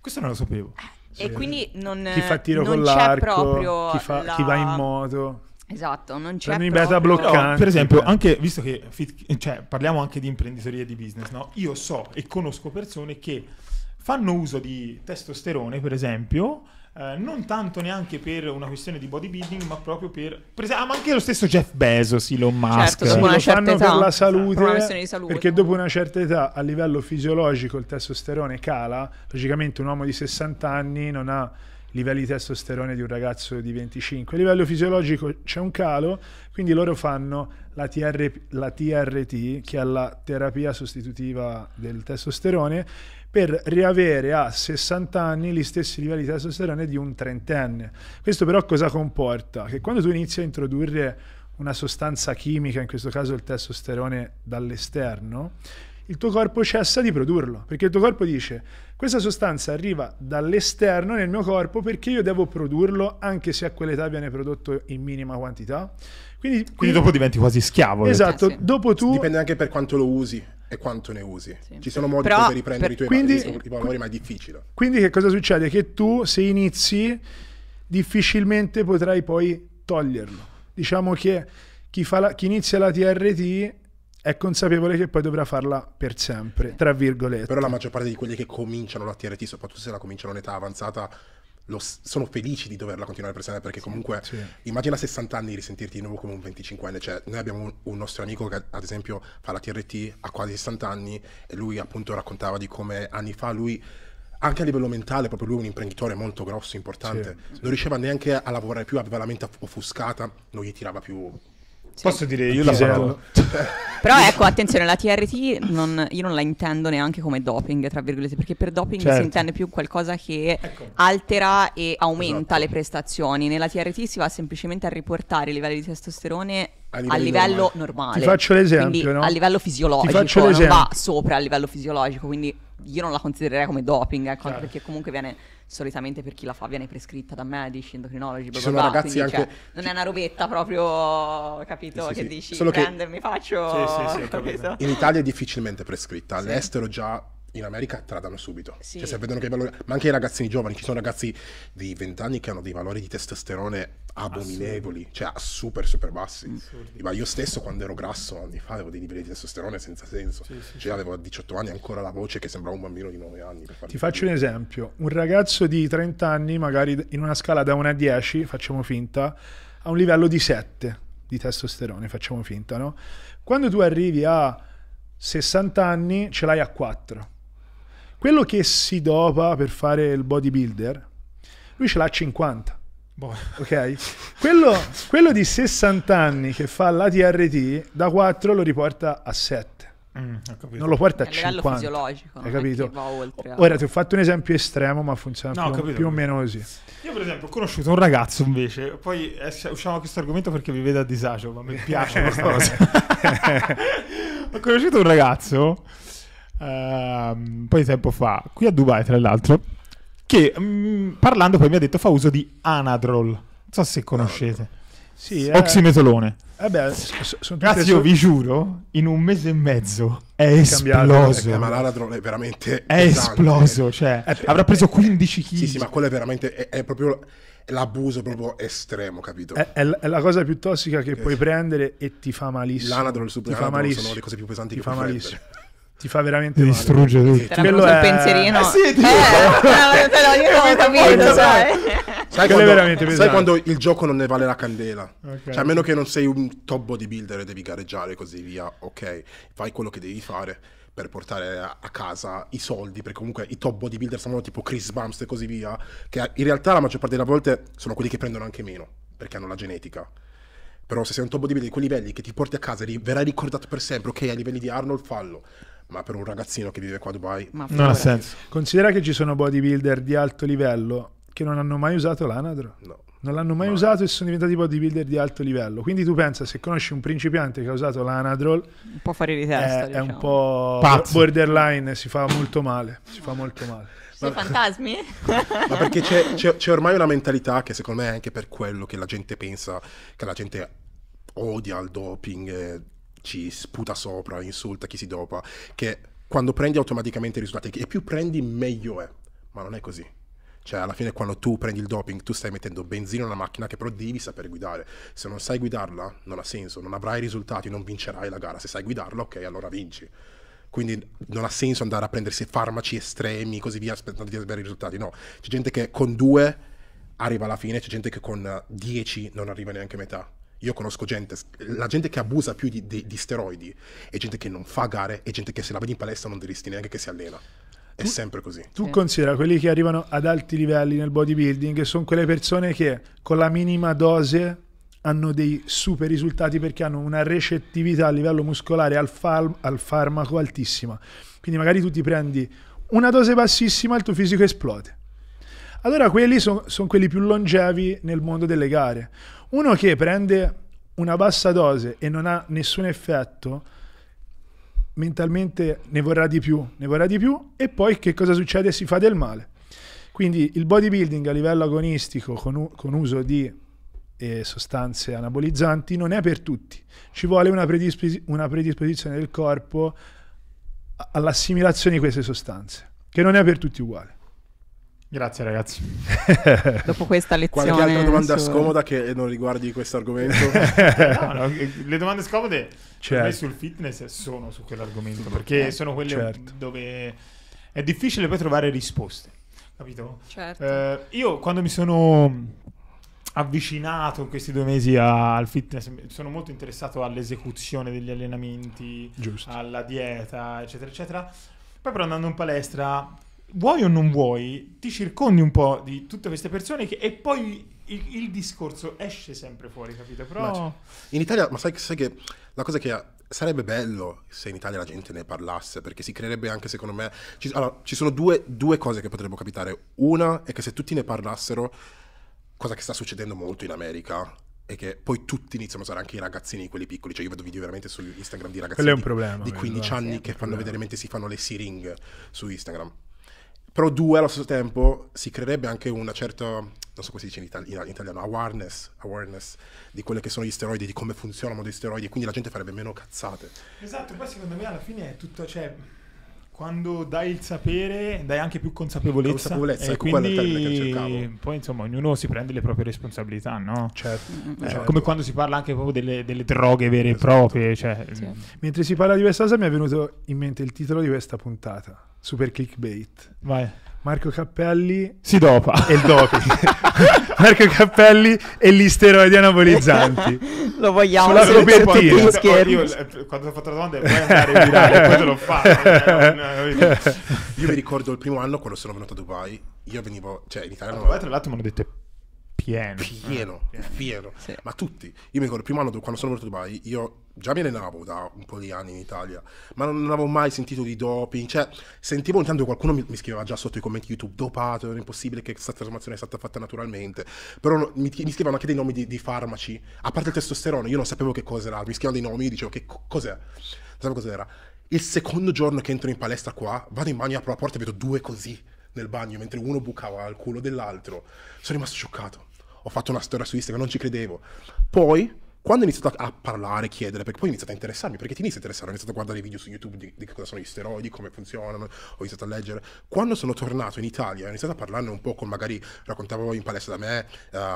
Questo non lo sapevo. Eh, sì. E quindi non, chi fa tiro con l'arco, chi, fa, la... chi va in moto. Esatto, non c'è Prendi proprio... beta No, per esempio, anche visto che fit, cioè, parliamo anche di imprenditoria di business, no? Io so e conosco persone che fanno uso di testosterone, per esempio, eh, non tanto neanche per una questione di bodybuilding, ma proprio per. per esempio, ah, ma anche lo stesso Jeff Bezos, Elon certo, Musk. Certo, dopo una lo certa età, per la salute, per salute, Perché dopo una certa età, a livello fisiologico, il testosterone cala. Logicamente, un uomo di 60 anni non ha livelli di testosterone di un ragazzo di 25. A livello fisiologico c'è un calo, quindi loro fanno la, TR, la TRT, che è la terapia sostitutiva del testosterone per riavere a 60 anni gli stessi livelli di testosterone di un trentenne. Questo però cosa comporta? Che quando tu inizi a introdurre una sostanza chimica, in questo caso il testosterone dall'esterno, il tuo corpo cessa di produrlo, perché il tuo corpo dice questa sostanza arriva dall'esterno nel mio corpo perché io devo produrlo anche se a quell'età viene prodotto in minima quantità. Quindi, quindi, quindi dopo diventi quasi schiavo. Esatto, eh sì. dopo tu... Dipende anche per quanto lo usi e quanto ne usi. Sì. Ci sono modi Però, per riprendere per, i tuoi quindi, valori, i valori, ma è difficile. Quindi che cosa succede? Che tu se inizi difficilmente potrai poi toglierlo. Diciamo che chi, la, chi inizia la TRT è consapevole che poi dovrà farla per sempre, tra virgolette. Però la maggior parte di quelli che cominciano la TRT, soprattutto se la cominciano in età avanzata, lo, sono felici di doverla continuare a presentare perché comunque sì. immagina 60 anni di risentirti di nuovo come un 25enne, cioè noi abbiamo un, un, nostro amico che ad esempio fa la TRT a quasi 60 anni e lui appunto raccontava di come anni fa lui anche a livello mentale, proprio lui è un imprenditore molto grosso, importante, sì. non riusciva neanche a lavorare più, aveva la mente offuscata, non gli tirava più sì. Posso dire io la parola. Cioè, Però ecco, attenzione, la TRT non, io non la intendo neanche come doping, tra virgolette, perché per doping certo. si intende più qualcosa che ecco. altera e aumenta esatto. le prestazioni. Nella TRT si va semplicemente a riportare i livelli di testosterone a livello, a livello normale. Ti faccio l'esempio, no? A livello fisiologico, Ti non va sopra a livello fisiologico, quindi io non la considererei come doping, ecco, certo. perché comunque viene solitamente per chi la fa viene prescritta da medici, endocrinologi, bla bla ragazzi quindi, anche... cioè, non è una robetta proprio, capito, sì, sì, che dici, Solo che... mi faccio... Sì, sì, sì, In Italia è difficilmente prescritta, all'estero già in America tradano subito. Cioè, sì. Cioè, se vedono che valori. Ma anche i ragazzini giovani, ci sono ragazzi di 20 anni che hanno dei valori di testosterone abominevoli, Assurdi. cioè super, super bassi. Assurdi. Ma io stesso, quando ero grasso anni fa, avevo dei livelli di testosterone senza senso. Sì, sì, cioè, avevo a 18 anni ancora la voce che sembrava un bambino di 9 anni. Ti faccio un esempio: un ragazzo di 30 anni, magari in una scala da 1 a 10, facciamo finta, ha un livello di 7 di testosterone, facciamo finta, no? Quando tu arrivi a 60 anni, ce l'hai a 4 quello che si dopa per fare il bodybuilder, lui ce l'ha a 50. Boh. Ok? Quello, quello, di 60 anni che fa la TRT da 4 lo riporta a 7. Mm, non lo porta a a 50 fisiologico hai capito a... ora eh. ti ho fatto un esempio estremo ma funziona no, più, capito, più o meno così io per esempio ho conosciuto un ragazzo invece poi eh, usciamo da questo argomento perché vi vedo a disagio ma mi piace questa cosa ho conosciuto un ragazzo Ehm, un po' di tempo fa, qui a Dubai tra l'altro, che mh, mm, parlando poi mi ha detto fa uso di Anadrol. Non so se conoscete. Sì, eh. Oximetolone. Eh sono Grazie, io vi giuro, in un mese e mezzo è esploso. ma l'anadrol è veramente è esploso, cioè avrà preso 15 kg. Sì, sì, ma quello è veramente è, proprio l'abuso proprio estremo, capito? È, la cosa più tossica che puoi prendere e ti fa malissimo. L'anadrol super ti fa malissimo. sono le cose più pesanti ti che fa malissimo ti fa veramente ti distrugge tutto. Te quello è... il pensierino. Eh, sì, ti... eh, eh però io non ho capito, sai. Sai quando, veramente sai quando il gioco non ne vale la candela? Okay. Cioè, a meno che non sei un top bodybuilder e devi gareggiare e così via, ok, fai quello che devi fare per portare a casa i soldi, perché comunque i top bodybuilder sono tipo Chris Bumps e così via, che in realtà la maggior parte delle volte sono quelli che prendono anche meno, perché hanno la genetica. Però se sei un top bodybuilder di quei livelli che ti porti a casa verrai ricordato per sempre, ok, a livelli di Arnold fallo, ma per un ragazzino che vive qua a Dubai non ha senso. Considera che ci sono bodybuilder di alto livello che non hanno mai usato l'anadro. No. Non l'hanno mai no. usato e sono diventati bodybuilder di alto livello. Quindi tu pensa, se conosci un principiante che ha usato l'anadrol, un po' fare di testa, è, diciamo. è un po' Pazzo. borderline, si fa molto male, si fa molto male. Sono fantasmi? ma perché c'è, c'è, c'è ormai una mentalità che secondo me è anche per quello che la gente pensa, che la gente odia il doping, ci sputa sopra, insulta chi si dopa, che quando prendi automaticamente i risultati, e più prendi meglio è, ma non è così. Cioè, alla fine, quando tu prendi il doping, tu stai mettendo benzina in una macchina che però devi saper guidare. Se non sai guidarla, non ha senso, non avrai risultati, non vincerai la gara. Se sai guidarla, ok, allora vinci. Quindi non ha senso andare a prendersi farmaci estremi, e così via, aspettando di avere i risultati. No, c'è gente che con due arriva alla fine, c'è gente che con dieci non arriva neanche a metà. Io conosco gente, la gente che abusa più di, di, di steroidi è gente che non fa gare e gente che se la vedi in palestra non diresti neanche che si allena. È tu, sempre così. Tu sì. considera quelli che arrivano ad alti livelli nel bodybuilding sono quelle persone che con la minima dose hanno dei super risultati perché hanno una recettività a livello muscolare al, far, al farmaco altissima. Quindi magari tu ti prendi una dose bassissima e il tuo fisico esplode allora quelli sono son quelli più longevi nel mondo delle gare. Uno che prende una bassa dose e non ha nessun effetto, mentalmente ne vorrà di più, ne vorrà di più e poi che cosa succede? Si fa del male. Quindi il bodybuilding a livello agonistico con, con uso di eh, sostanze anabolizzanti non è per tutti. Ci vuole una, predispos- una predisposizione del corpo all'assimilazione di queste sostanze, che non è per tutti uguale. Grazie ragazzi. Dopo questa lezione... Qualche altra domanda su... scomoda che non riguardi questo argomento? no, no, le domande scomode certo. sul fitness sono su quell'argomento, perché eh, sono quelle certo. dove è difficile poi trovare risposte, capito? Certo. Eh, io quando mi sono avvicinato in questi due mesi al fitness, sono molto interessato all'esecuzione degli allenamenti, Giusto. alla dieta, eccetera, eccetera. Poi però andando in palestra vuoi o non vuoi, ti circondi un po' di tutte queste persone che, e poi il, il, discorso esce sempre fuori, capito? Però... In Italia, ma sai, sai che la cosa che ah, sarebbe bello se in Italia la gente ne parlasse, perché si creerebbe anche, secondo me... Ci, allora, ci sono due, due cose che potrebbero capitare. Una è che se tutti ne parlassero, cosa che sta succedendo molto in America, e che poi tutti iniziano a usare anche i ragazzini, quelli piccoli. Cioè, io vedo video veramente su Instagram di ragazzini problema, di, 15 anni che fanno vedere mentre si fanno le siringhe su Instagram. Però due allo stesso tempo si creerebbe anche una certa non so come si dice in, itali- in italiano, awareness, awareness, di quelle che sono gli steroidi, di come funzionano gli steroidi, e quindi la gente farebbe meno cazzate. Esatto, poi secondo me alla fine è tutto, cioè, quando dai il sapere, dai anche più consapevolezza. Consapevolezza, e ecco quindi, quello è il termine che cercavo. Poi insomma, ognuno si prende le proprie responsabilità, no? Certo. Eh, certo. Cioè, come quando si parla anche proprio delle, delle droghe vere esatto. e proprie. Cioè, sì. Mm. Mentre si parla di questa cosa mi è venuto in mente il titolo di questa puntata super clickbait. Vai. Marco Cappelli si dopa e il doping. Marco Cappelli e gli steroidi anabolizzanti. Lo vogliamo sulla copertina. Poi, poi, eh, quando ho fatto la domanda, vuoi andare a virale? poi te l'ho fatto. Eh, eh, io mi ricordo il primo anno quando sono venuto a Dubai. Io venivo, cioè in Italia. Ah, a Dubai, tra l'altro, mi hanno detto pieno. Pieno, eh, pieno. pieno. Sì. Ma tutti. Io mi ricordo il primo anno quando sono venuto a Dubai, io già mi allenavo da un po' di anni in Italia, ma non avevo mai sentito di doping. Cioè, sentivo intanto qualcuno mi, mi scriveva già sotto i commenti YouTube dopato, era impossibile che questa trasformazione sia stata fatta naturalmente. Però no, mi, mi, scrivevano anche dei nomi di, di, farmaci, a parte il testosterone, io non sapevo che cosa era. Mi scrivevano dei nomi, io dicevo che cos'è. Non sapevo cos'era. Il secondo giorno che entro in palestra qua, vado in bagno, apro la porta e vedo due così nel bagno, mentre uno bucava al culo dell'altro. Sono rimasto scioccato ho fatto una storia su Instagram, non ci credevo. Poi, quando ho iniziato a parlare, chiedere, perché poi ho iniziato a interessarmi, perché ti inizia a interessare, ho iniziato a guardare i video su YouTube di, di, cosa sono gli steroidi, come funzionano, ho iniziato a leggere. Quando sono tornato in Italia, ho iniziato a parlarne un po' con magari, raccontavo in palestra da me,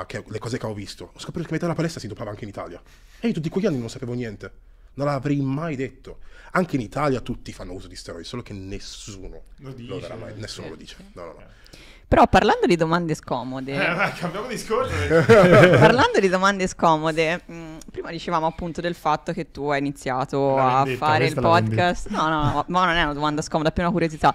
uh, che, le cose che ho visto, ho scoperto che metà della palestra si dopava anche in Italia. E io tutti quegli anni non sapevo niente. Non l'avrei mai detto. Anche in Italia tutti fanno uso di steroidi, solo che nessuno lo, dice, lo verrà mai, nessuno lo eh, dice. No, no, no. Eh. Però parlando di domande scomode... Eh, ma cambiamo discorso. parlando di domande scomode, mh, mm, prima dicevamo appunto del fatto che tu hai iniziato la a fare il podcast. No, no, no, ma non è una domanda scomoda, è più una curiosità.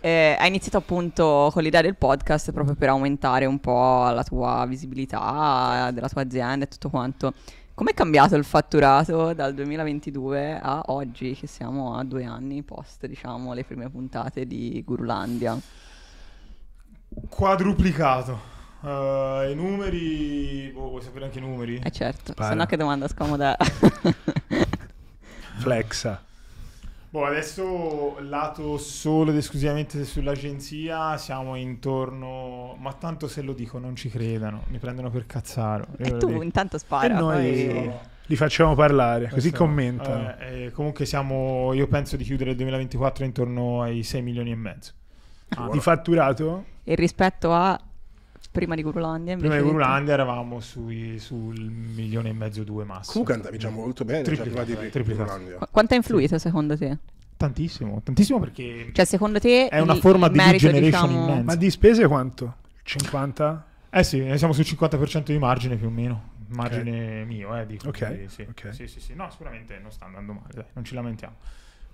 Eh, hai iniziato appunto con l'idea del podcast proprio per aumentare un po' la tua visibilità, della tua azienda e tutto quanto. Com'è cambiato il fatturato dal 2022 a oggi, che siamo a due anni post, diciamo, le prime puntate di Gurulandia? quadruplicato. Uh, I numeri, boh, vuoi sapere anche i numeri? Eh certo, se no che domanda scomoda. Flexa. Boh, adesso lato solo ed esclusivamente sull'agenzia siamo intorno, ma tanto se lo dico non ci credano, mi prendono per cazzaro. E tu dico. intanto spara. E noi... Poi li facciamo parlare, Questo, così commentano. Eh, eh, comunque siamo, io penso di chiudere il 2024 intorno ai 6 milioni e mezzo. Ah, di fatturato. E rispetto a prima di Gurulandia prima di Gurulandia eravamo sui, sul milione e mezzo due massimo comunque andavi già molto bene triplicata, quanto ha influito secondo te? tantissimo tantissimo perché cioè secondo te è una forma di merito, generation diciamo... immensa ma di spese quanto? 50? eh sì eh, siamo sul 50% di margine più o meno margine okay. mio eh dico ok, sì. okay. Sì, sì, sì no sicuramente non sta andando male dai, non ci lamentiamo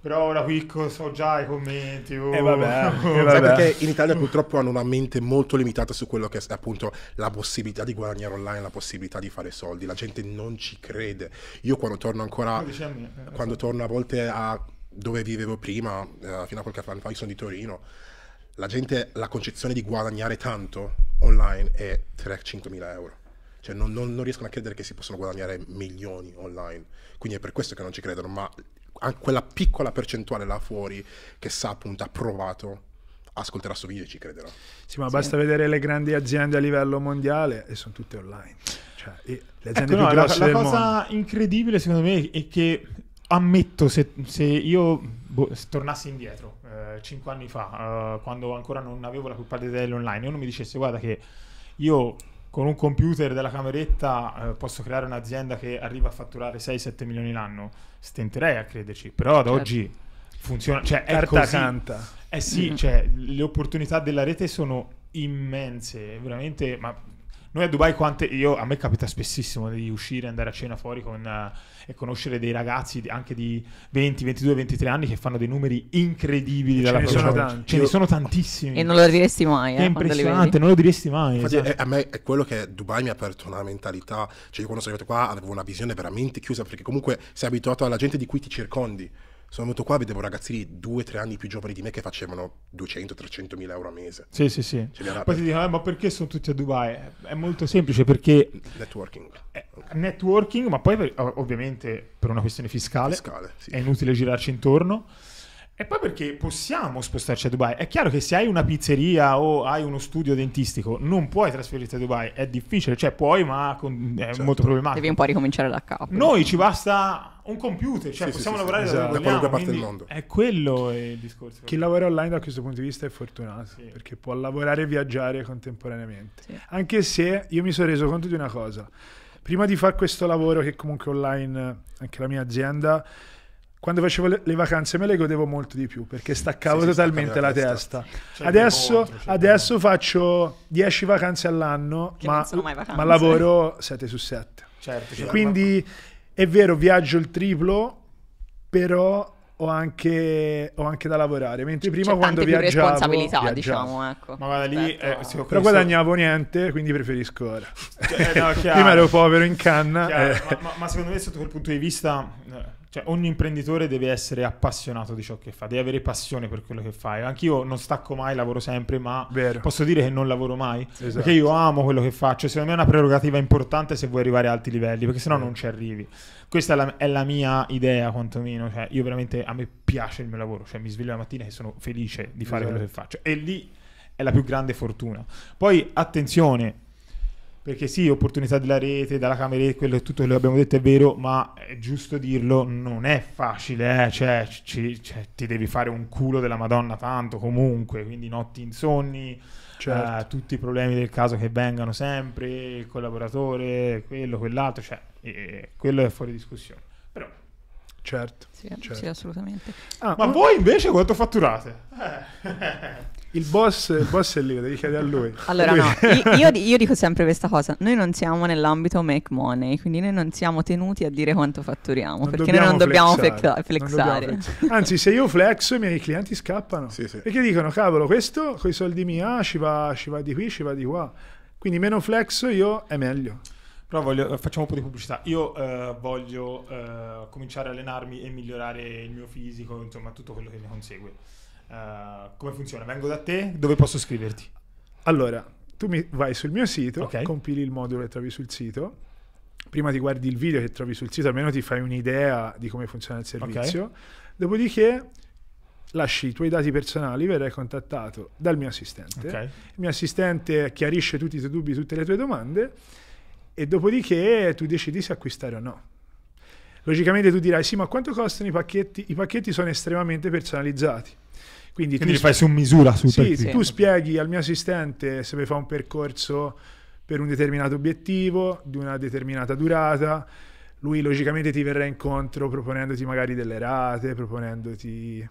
però ora qui so già i commenti. Oh. E eh, vabbè, eh vabbè. perché in Italia purtroppo hanno una mente molto limitata su quello che è appunto la possibilità di guadagnare online, la possibilità di fare soldi. La gente non ci crede. Io quando torno ancora, eh, quando torno a volte a dove vivevo prima, eh, fino a qualche anno fa, io sono di Torino, la gente, la concezione di guadagnare tanto online è 3-5 mila euro. Cioè non, non, non, riescono a credere che si possono guadagnare milioni online. Quindi è per questo che non ci credono, ma quella piccola percentuale là fuori che sa appunto ha provato ascolterà questo video e ci crederà. Sì, ma sì. basta vedere le grandi aziende a livello mondiale e sono tutte online. Cioè, le aziende ecco, più no, la, la cosa mondo. incredibile secondo me è che ammetto se, se io boh, se tornassi indietro eh, 5 anni fa, eh, quando ancora non avevo la colpa dell'online, e uno mi dicesse guarda che io con un computer della cameretta eh, posso creare un'azienda che arriva a fatturare 6-7 milioni l'anno. Stenterei a crederci, però ad certo. oggi funziona. Cioè, è Carta così. canta. Eh sì, mm. cioè, le opportunità della rete sono immense, veramente, ma noi a Dubai, quante, io, a me capita spessissimo di uscire, andare a cena fuori con, uh, e conoscere dei ragazzi anche di 20, 22, 23 anni che fanno dei numeri incredibili. Ce ne sono tanti. Ce ne sono tantissimi. E non lo diresti mai. Eh, è eh, impressionante, non lo diresti mai. Infatti, esatto. è, cioè eh, a me è quello che Dubai mi ha aperto una mentalità. Cioè, io quando sono arrivato qua avevo una visione veramente chiusa perché comunque sei abituato alla gente di cui ti circondi sono venuto qua, vedevo ragazzi di 2-3 anni più giovani di me che facevano 200-300 mila euro a mese. Sì, sì, sì. Cioè, poi per... ti dicono, eh, ma perché sono tutti a Dubai? È molto semplice perché... Networking. Okay. Networking, ma poi per, ovviamente per una questione fiscale. fiscale sì. È inutile girarci intorno. E poi perché possiamo spostarci a Dubai. È chiaro che se hai una pizzeria o hai uno studio dentistico, non puoi trasferirti a Dubai. È difficile, cioè puoi, ma con... è certo. molto problematico. Devi un po' ricominciare da capo. Noi ci basta un computer, cioè sì, possiamo sì, lavorare esatto. da qualunque parte del mondo. È quello il discorso. Chi lavora online da questo punto di vista è fortunato, perché può lavorare e viaggiare contemporaneamente. Anche se io mi sono reso conto di una cosa, prima di fare questo lavoro che comunque online, anche la mia azienda, quando facevo le, le, vacanze me le godevo molto di più perché staccavo sì, totalmente la, la testa. testa. Cioè, adesso, contro, cioè, adesso faccio 10 vacanze all'anno, ma, ma, lavoro 7 su 7. Certo, certo. Quindi è vero, viaggio il triplo, però ho anche, ho anche da lavorare. Mentre prima C'è quando viaggiavo... responsabilità, viaggiavo. diciamo, ecco. Ma guarda lì... Eh, ecco. però questo... guadagnavo niente, quindi preferisco ora. Cioè, eh, no, prima ero povero in canna. Eh. Ma, ma, ma, secondo me sotto quel punto di vista eh, cioè, ogni imprenditore deve essere appassionato di ciò che fa, deve avere passione per quello che fai. Anch'io non stacco mai, lavoro sempre, ma Vero. posso dire che non lavoro mai esatto. perché io amo quello che faccio. Secondo me è una prerogativa importante se vuoi arrivare a alti livelli, perché sennò Vero. non ci arrivi. Questa è la, è la mia idea, quantomeno. Cioè, io veramente a me piace il mio lavoro, cioè, mi sveglio la mattina e sono felice di fare esatto. quello che faccio. E lì è la più grande fortuna. Poi attenzione perché sì, opportunità della rete, dalla cameretta, quello, tutto quello che abbiamo detto è vero, ma è giusto dirlo, non è facile, eh? cioè, ci, cioè, ti devi fare un culo della Madonna tanto comunque, quindi notti insonni, certo. eh, tutti i problemi del caso che vengano sempre, il collaboratore, quello, quell'altro, cioè, eh, quello è fuori discussione. Però Certo, sì, certo. sì assolutamente. Ah, ma voi invece quanto fatturate? Eh. Il boss, il boss, è lì, lo devi chiedere a lui. Allora, no, io, io, dico sempre questa cosa: noi non siamo nell'ambito make money, quindi noi non siamo tenuti a dire quanto fatturiamo non perché noi non dobbiamo flexare. flexare. Non dobbiamo Anzi, se io flexo, i miei clienti scappano sì, sì. perché dicono: cavolo, questo con i soldi mia ah, ci va, ci va di qui, ci va di qua. Quindi, meno flexo io è meglio. Però voglio, facciamo un po' di pubblicità. Io eh, voglio eh, cominciare a allenarmi e migliorare il mio fisico, insomma, tutto quello che ne consegue. Uh, come funziona? Vengo da te, dove posso scriverti? Allora, tu vai sul mio sito, okay. compili il modulo che trovi sul sito, prima ti guardi il video che trovi sul sito, almeno ti fai un'idea di come funziona il servizio, okay. dopodiché lasci i tuoi dati personali, verrai contattato dal mio assistente. Okay. Il mio assistente chiarisce tutti i tuoi dubbi, tutte le tue domande e dopodiché tu decidi se acquistare o no. Logicamente tu dirai sì, ma quanto costano i pacchetti? I pacchetti sono estremamente personalizzati quindi, Quindi tu li fai su misura su sì, sì, tu spieghi al mio assistente se mi fa un percorso per un determinato obiettivo, di una determinata durata, lui logicamente ti verrà incontro proponendoti magari delle rate, proponendoti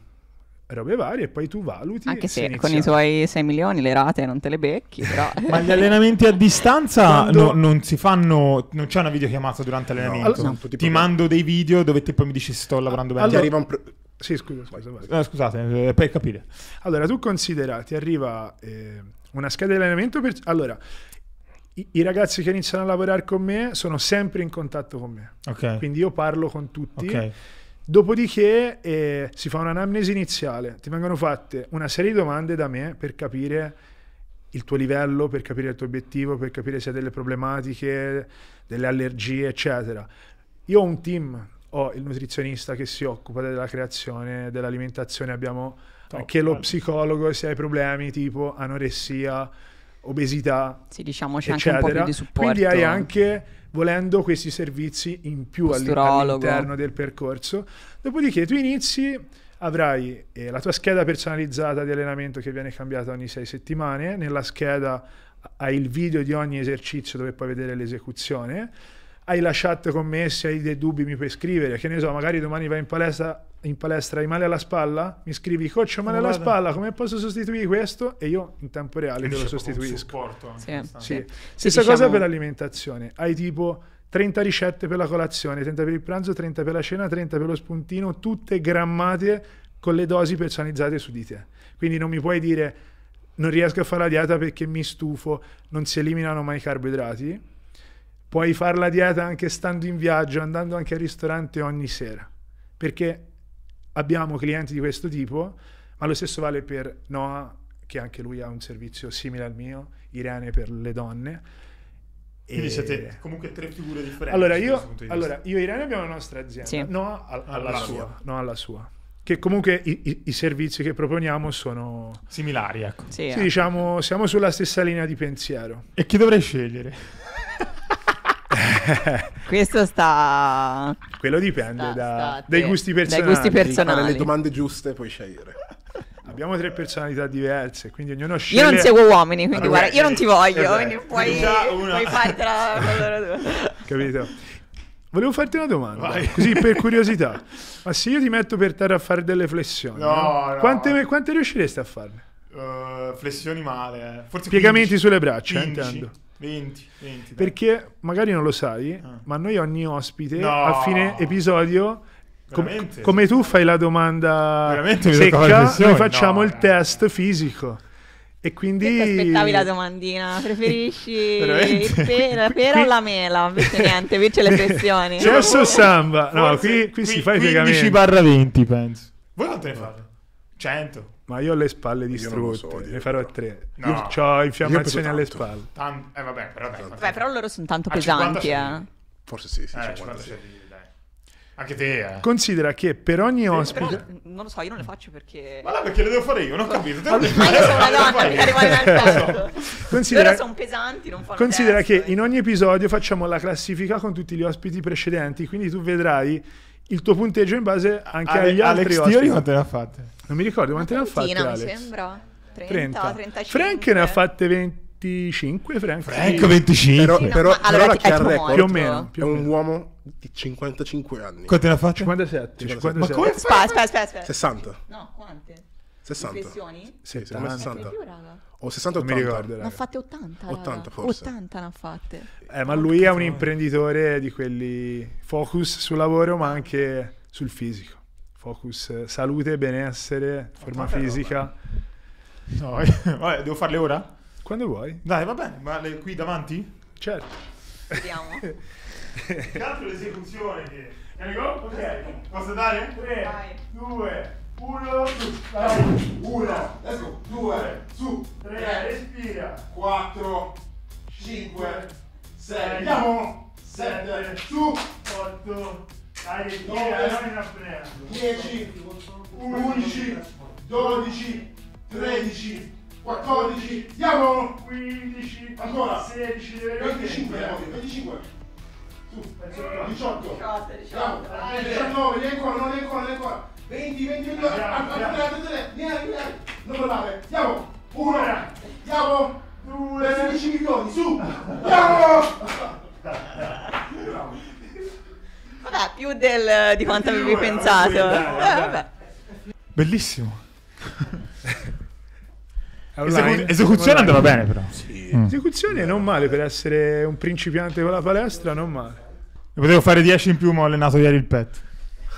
robe varie e poi tu valuti. Anche se con i suoi 6 milioni le rate non te le becchi, però... Ma gli allenamenti a distanza Quando... no, non si fanno, non c'è una videochiamata durante l'allenamento. No, allora, no, ti, mando dei video dove te poi mi dici se sto lavorando bene. Allora, arriva un pro- sì, scusa, scusa. Vai. No, eh, scusate, eh, per capire. Allora, tu considera, ti arriva eh, una scheda di allenamento per... Allora, i, i, ragazzi che iniziano a lavorare con me sono sempre in contatto con me. Okay. Quindi io parlo con tutti. Okay. Dopodiché eh, si fa un'anamnesi iniziale, ti vengono fatte una serie di domande da me per capire il tuo livello, per capire il tuo obiettivo, per capire se hai delle problematiche, delle allergie, eccetera. Io ho un team ho il nutrizionista che si occupa della creazione, dell'alimentazione, abbiamo Top, anche lo psicologo se hai problemi tipo anoressia, obesità, sì, diciamoci eccetera. anche un po' di supporto. Quindi hai anche volendo questi servizi in più all'interno del percorso. Dopodiché tu inizi, avrai eh, la tua scheda personalizzata di allenamento che viene cambiata ogni sei settimane, nella scheda hai il video di ogni esercizio dove puoi vedere l'esecuzione hai la chat con me, se hai dei dubbi mi puoi scrivere, che ne so, magari domani vai in palestra, in palestra hai male alla spalla, mi scrivi coach ho male alla spalla, come posso sostituire questo? E io in tempo reale te lo sostituisco. Sì. Sì. Sì. Stessa diciamo... cosa per l'alimentazione, hai tipo 30 ricette per la colazione, 30 per il pranzo, 30 per la cena, 30 per lo spuntino, tutte grammate con le dosi personalizzate su di te. Quindi non mi puoi dire non riesco a fare la dieta perché mi stufo, non si eliminano mai i carboidrati puoi fare la dieta anche stando in viaggio, andando anche al ristorante ogni sera, perché abbiamo clienti di questo tipo, ma lo stesso vale per Noah, che anche lui ha un servizio simile al mio, Irene per le donne. Quindi siete comunque tre figure differenti. Allora io, allora, io e Irene abbiamo la nostra azienda, sì. no, a, alla, alla, sua, no alla sua. Che comunque i, i, i, servizi che proponiamo sono similari. Ecco. Sì, sì, eh. diciamo, siamo sulla stessa linea di pensiero. E chi dovrei scegliere? Questo sta... Quello dipende sta, da, sta dai gusti personali. Dai gusti personali. Fare le domande giuste puoi scegliere. Abbiamo tre personalità diverse, quindi ognuno sceglie... Io non seguo uomini, quindi allora, guarda, io non ti voglio, esatto. quindi puoi, puoi fartela... Capito? Volevo farti una domanda, Vai. così per curiosità. Ma se io ti metto per terra a fare delle flessioni, no, no. Quante, quante riusciresti a farne? Uh, flessioni male, eh. forse Piegamenti 15. sulle braccia, 15. intendo. 20, 20 Perché magari non lo sai, ah. ma noi ogni ospite no. a fine episodio Com- come tu fai la domanda secca, noi facciamo no, il veramente. Eh. test fisico. E quindi. Ti aspettavi la domandina, preferisci pe- la pera o la mela? niente, invece le pressioni. Cesso samba. No, qui, qui, qui si fa i 15 15 barra 20, penso. Voi non te ne fate? 100. Ma io ho le spalle distrutte, so ne farò però. tre. No. Io ho infiammazioni alle spalle. Tan- eh vabbè, però dai. Vabbè, però loro sono tanto pesanti, eh. Forse sì, sì eh, 50 sì. Anche te, eh. Considera che per ogni ospite... Però, non lo so, io non le faccio perché... Ma là perché le devo fare io, non ho capito. Te ma io sono una donna, mica Considera... sono pesanti, non fanno Considera testo, che eh. in ogni episodio facciamo la classifica con tutti gli ospiti precedenti, quindi tu vedrai il tuo punteggio in base anche Ale, agli altri Alex Tiri quante ne ha fatte? Non mi ricordo quante ne ha fatte mi Alex. sembra 30, 30. 35 Frank ne ha fatte 25 Frank, Frank 25 però, sì, no, però, però allora ti, record, più o meno più è un meno. uomo di 55 anni quante ne ha fatte? 57, 57. ma come aspetta aspetta aspetta 60 no quante? 60 riflessioni? sì 60 o 60 o 80 ne ha fatte 80 80 forse 80 ne ha fatte eh, ma lui è un imprenditore di quelli focus sul lavoro, ma anche sul fisico. Focus eh, salute, benessere, forma fisica. No, vabbè. devo farle ora? Quando vuoi. Dai, va bene, ma le, qui davanti? Certo. Vediamo. Cazzo l'esecuzione che... Ok, posso dare? 3, 2, 1, su, 1, 2, su, 3, respira, 4, 5, 6, andiamo, 7, su, 8, dai, 9, 10, 11, 12, 13, 14, andiamo, 15, ancora, 16, 25, 25, su, 18, 19, vieni qua, non è qua, vieni qua, 20, 22, andiamo, andiamo, andiamo, andiamo, andiamo, andiamo, andiamo, andiamo, due, 16 milioni, su! Andiamo! Vabbè, più del, di quanto avevi pensato. Eh, Bellissimo. esecuzione andava bene però. Sì. Mm. Esecuzione non male per essere un principiante con la palestra, non male. Ne potevo fare 10 in più, ma ho allenato ieri il pet.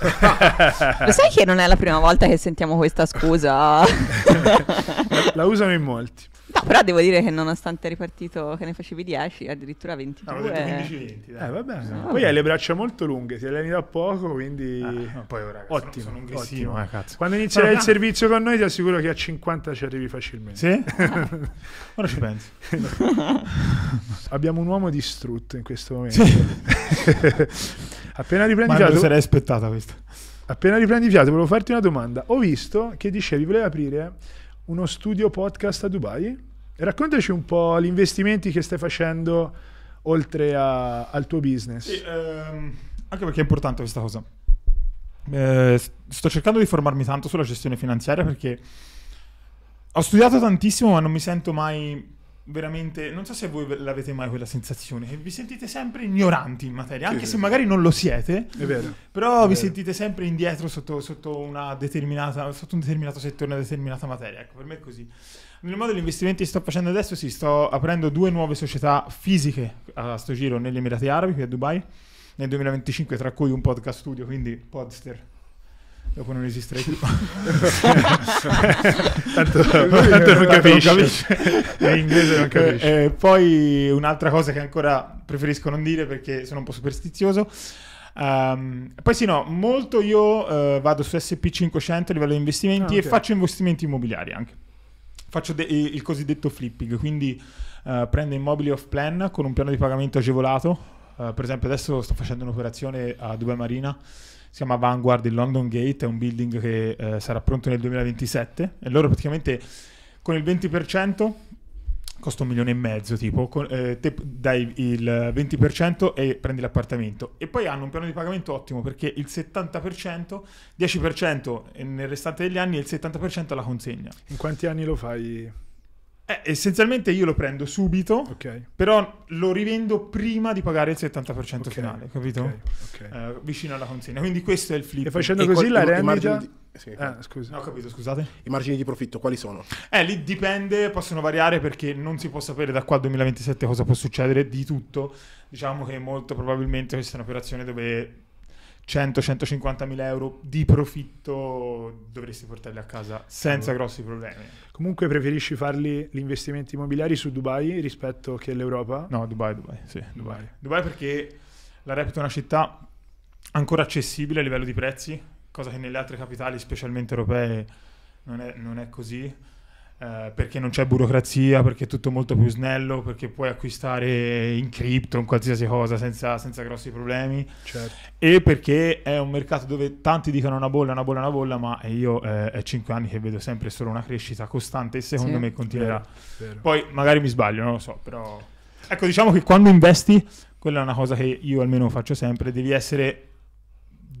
Lo sai che non è la prima volta che sentiamo questa scusa? la usano in molti. No, però devo dire che nonostante eri partito che ne facevi 10, addirittura 22. No, 15-20. Eh, va bene. No. Poi hai le braccia molto lunghe, ti alleni da poco, quindi... Ah, no, poi, ragazzi, ottimo, sono, sono ottimo. Eh, Quando inizierai no, il servizio con noi ti assicuro che a 50 ci arrivi facilmente. Sì? Ora ci penso. Abbiamo un uomo distrutto in questo momento. Sì. Appena riprendi... Ma non sarei aspettata questa. Appena riprendi fiato, volevo farti una domanda. Ho visto che dicevi volevi aprire uno studio podcast a Dubai. Raccontaci un po' gli investimenti che stai facendo oltre a, al tuo business. Sì, ehm, anche perché è importante questa cosa. Eh, sto cercando di formarmi tanto sulla gestione finanziaria perché ho studiato tantissimo ma non mi sento mai veramente non so se voi l'avete mai quella sensazione che vi sentite sempre ignoranti in materia anche sì, se magari non lo siete è vero però è vero. vi sentite sempre indietro sotto, sotto, una determinata sotto un determinato settore una determinata materia ecco per me è così nel modo degli investimenti che sto facendo adesso sì sto aprendo due nuove società fisiche a sto giro negli Emirati Arabi qui a Dubai nel 2025 tra cui un podcast studio quindi Podster dopo non esisterei più. tanto, tanto non In inglese non eh, capisce. Eh, poi un'altra cosa che ancora preferisco non dire perché sono un po' superstizioso. Um, poi sì, no, molto io uh, vado su SP500 a livello di investimenti ah, okay. e faccio investimenti immobiliari anche. Faccio de- il cosiddetto flipping, quindi uh, prendo immobili off plan con un piano di pagamento agevolato. Uh, per esempio adesso sto facendo un'operazione a Dubai Marina si chiama Vanguard, il London Gate, è un building che eh, sarà pronto nel 2027 e loro praticamente con il 20% costa un milione e mezzo tipo, con, eh, te dai il 20% e prendi l'appartamento e poi hanno un piano di pagamento ottimo perché il 70%, 10% nel restante degli anni e il 70% alla consegna. In quanti anni lo fai? Eh, essenzialmente io lo prendo subito, okay. però lo rivendo prima di pagare il 70% okay. finale, capito? Okay. Eh, vicino alla consegna. Quindi questo è il flip. E facendo e così qual- la rendita... Di... Sì, eh, scusa. No, capito, scusate. I margini di profitto quali sono? Eh, lì dipende, possono variare perché non si può sapere da qua al 2027 cosa può succedere di tutto. Diciamo che molto probabilmente questa è un'operazione dove 100-150 mila euro di profitto dovresti portarli a casa senza allora. grossi problemi. Comunque preferisci farli gli investimenti immobiliari su Dubai rispetto che l'Europa? No, Dubai, Dubai, sì, Dubai. Dubai, perché la reputo una città ancora accessibile a livello di prezzi, cosa che nelle altre capitali, specialmente europee, non è, non è così. Eh, perché non c'è burocrazia, perché è tutto molto più snello, perché puoi acquistare in cripto, in qualsiasi cosa, senza, senza grossi problemi. Certo. E perché è un mercato dove tanti dicono una bolla, una bolla, una bolla, ma io eh, è 5 anni che vedo sempre solo una crescita costante e secondo sì. me continuerà. Vero, vero. Poi magari mi sbaglio, non lo so, però... Ecco, diciamo che quando investi, quella è una cosa che io almeno faccio sempre, devi essere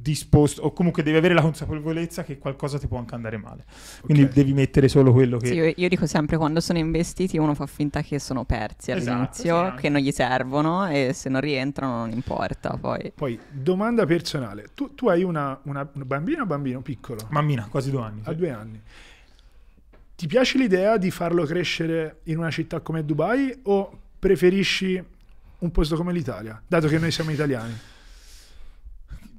disposto o comunque devi avere la consapevolezza che qualcosa ti può anche andare male quindi okay. devi mettere solo quello che sì, io, io, dico sempre quando sono investiti uno fa finta che sono persi esatto, all'inizio esatto, sì, che non gli servono e se non rientrano non importa poi, poi domanda personale tu, tu hai una, una, una bambina o bambino piccolo? bambina quasi due anni sì. a due anni ti piace l'idea di farlo crescere in una città come Dubai o preferisci un posto come l'Italia dato che noi siamo italiani?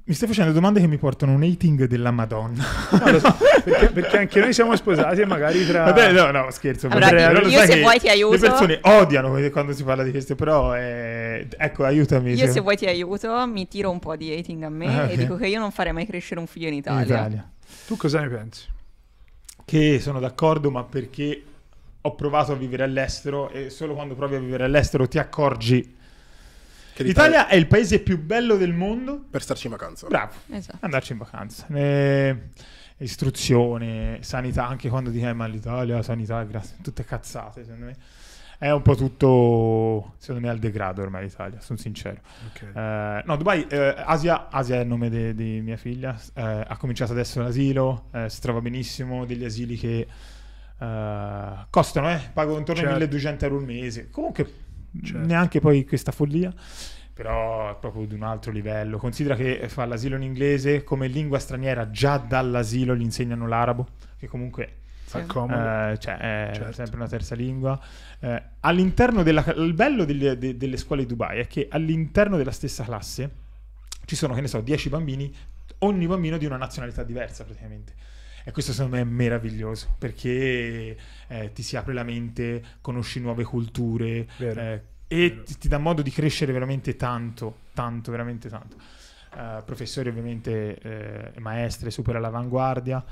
Mi stai facendo domande che mi portano un hating della Madonna. No, so, perché, perché, anche noi siamo sposati e magari tra... Vabbè, no, no, scherzo. Allora, Andrea, io, io se vuoi ti aiuto. Le persone odiano quando si parla di questo, però è... Eh, ecco, aiutami. Io cioè. se vuoi ti aiuto, mi tiro un po' di hating a me ah, okay. e dico che io non farei mai crescere un figlio in Italia. In Italia. Tu cosa ne pensi? Che sono d'accordo, ma perché ho provato a vivere all'estero e solo quando provi a vivere all'estero ti accorgi L'Italia è il paese più bello del mondo. Per starci in vacanza. Bravo, esatto. andarci in vacanza. Eh, istruzione, sanità, anche quando dici ma l'Italia, sanità, grazie, tutte cazzate secondo me. È un po' tutto, secondo me, al degrado ormai l'Italia, sono sincero. Okay. Eh, no, Dubai, eh, Asia, Asia, è il nome di mia figlia, eh, ha cominciato adesso l'asilo, eh, si trova benissimo, degli asili che... Uh, costano, eh? Pago intorno ai certo. 1200 euro al mese. Comunque certo. neanche poi questa follia però è proprio di un altro livello. Considera che fa l'asilo in inglese come lingua straniera, già dall'asilo gli insegnano l'arabo, che comunque sì. eh, cioè, è certo. sempre una terza lingua. Eh, all'interno della, il bello delle, delle, scuole di Dubai è che all'interno della stessa classe ci sono, che ne so, 10 bambini, ogni bambino di una nazionalità diversa praticamente. E questo secondo me è meraviglioso perché eh, ti si apre la mente, conosci nuove culture eh, e ti, ti, dà modo di crescere veramente tanto, tanto, veramente tanto. Uh, professori ovviamente eh, maestre super all'avanguardia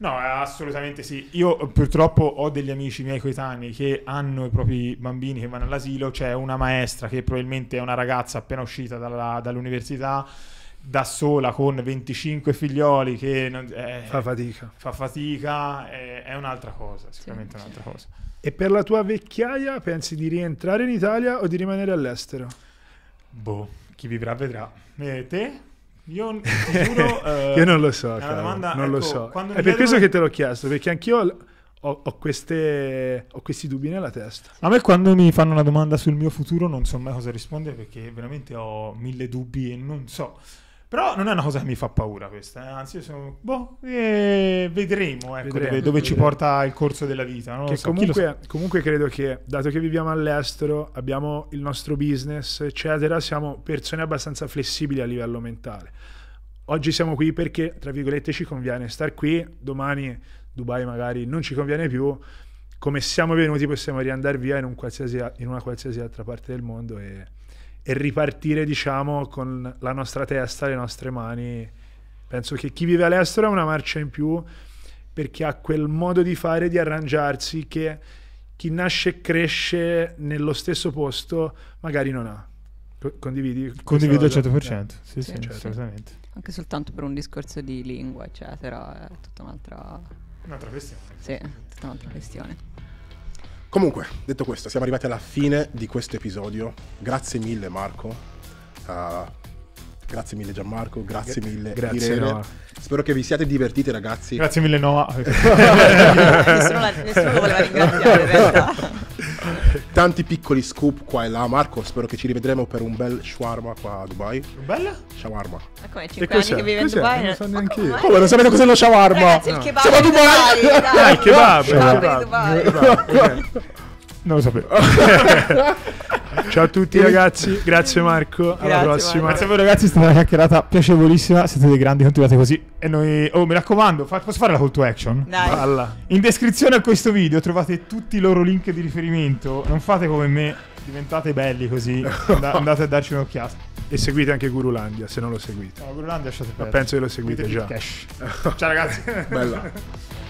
no eh, assolutamente sì io purtroppo ho degli amici miei coetanei che hanno i propri bambini che vanno all'asilo c'è una maestra che probabilmente è una ragazza appena uscita dalla, dall'università da sola con 25 figlioli che non, eh, fa fatica, fa fatica eh, è un'altra cosa, sicuramente sì. un'altra cosa. E per la tua vecchiaia pensi di rientrare in Italia o di rimanere all'estero? Boh, chi vivrà vedrà. E te? Io, giuro, eh, Io non lo so, cara, domanda, non ecco, lo so. È per questo che te l'ho chiesto, perché anch'io ho, ho, queste, ho questi dubbi nella testa. A me quando mi fanno una domanda sul mio futuro non so mai cosa rispondere perché veramente ho mille dubbi e non so. Però non è una cosa che mi fa paura questa, eh? anzi sono... Boh, eh, vedremo, ecco, vedremo, dove, dove ci porta il corso della vita. No? So, comunque, so. comunque, credo che, dato che viviamo all'estero, abbiamo il nostro business, eccetera, siamo persone abbastanza flessibili a livello mentale. Oggi siamo qui perché, tra virgolette, ci conviene star qui, domani Dubai magari non ci conviene più, come siamo venuti possiamo riandare via in, un in una qualsiasi altra parte del mondo e e ripartire diciamo con la nostra testa, le nostre mani. Penso che chi vive all'estero ha una marcia in più perché ha quel modo di fare, di arrangiarsi che chi nasce e cresce nello stesso posto magari non ha. Condividi? Condivido al 100%, eh. sì, sì, sì, assolutamente. Certo. Anche soltanto per un discorso di lingua, eccetera, è tutta un'altra... Un'altra questione. Sì, tutta un'altra questione. Comunque, detto questo, siamo arrivati alla fine di questo episodio. Grazie mille Marco. Uh, grazie mille Gianmarco, grazie mille grazie Irene. Noah. Spero che vi siate divertiti ragazzi. Grazie mille Noah. nessuno, la, nessuno lo voleva ringraziare in realtà. tanti piccoli scoop qua e là. Marco, spero che ci rivedremo per un bel shawarma qua a Dubai. Un bel? Shawarma. Ma come, 5 anni che vive a Dubai? Non so neanche io. Come, non sapete cos'è lo shawarma? Ragazzi, il kebab Siamo a Dubai! Dai, il kebab! Il kebab, Dubai. Non lo sapevo. Ciao a tutti ragazzi, grazie Marco, grazie, alla prossima. Marco. Grazie a voi ragazzi, è stata una chiacchierata piacevolissima, siete dei grandi, continuate così. E noi, oh mi raccomando, fa... posso fare la call to action? Dai. In descrizione a questo video trovate tutti i loro link di riferimento, non fate come me, diventate belli così, andate a darci un'occhiata. E seguite anche Gurulandia se non lo seguite. No, Gurulandia lasciate perdere. Ma penso che lo seguite Seguitemi già. Ciao ragazzi. Bella.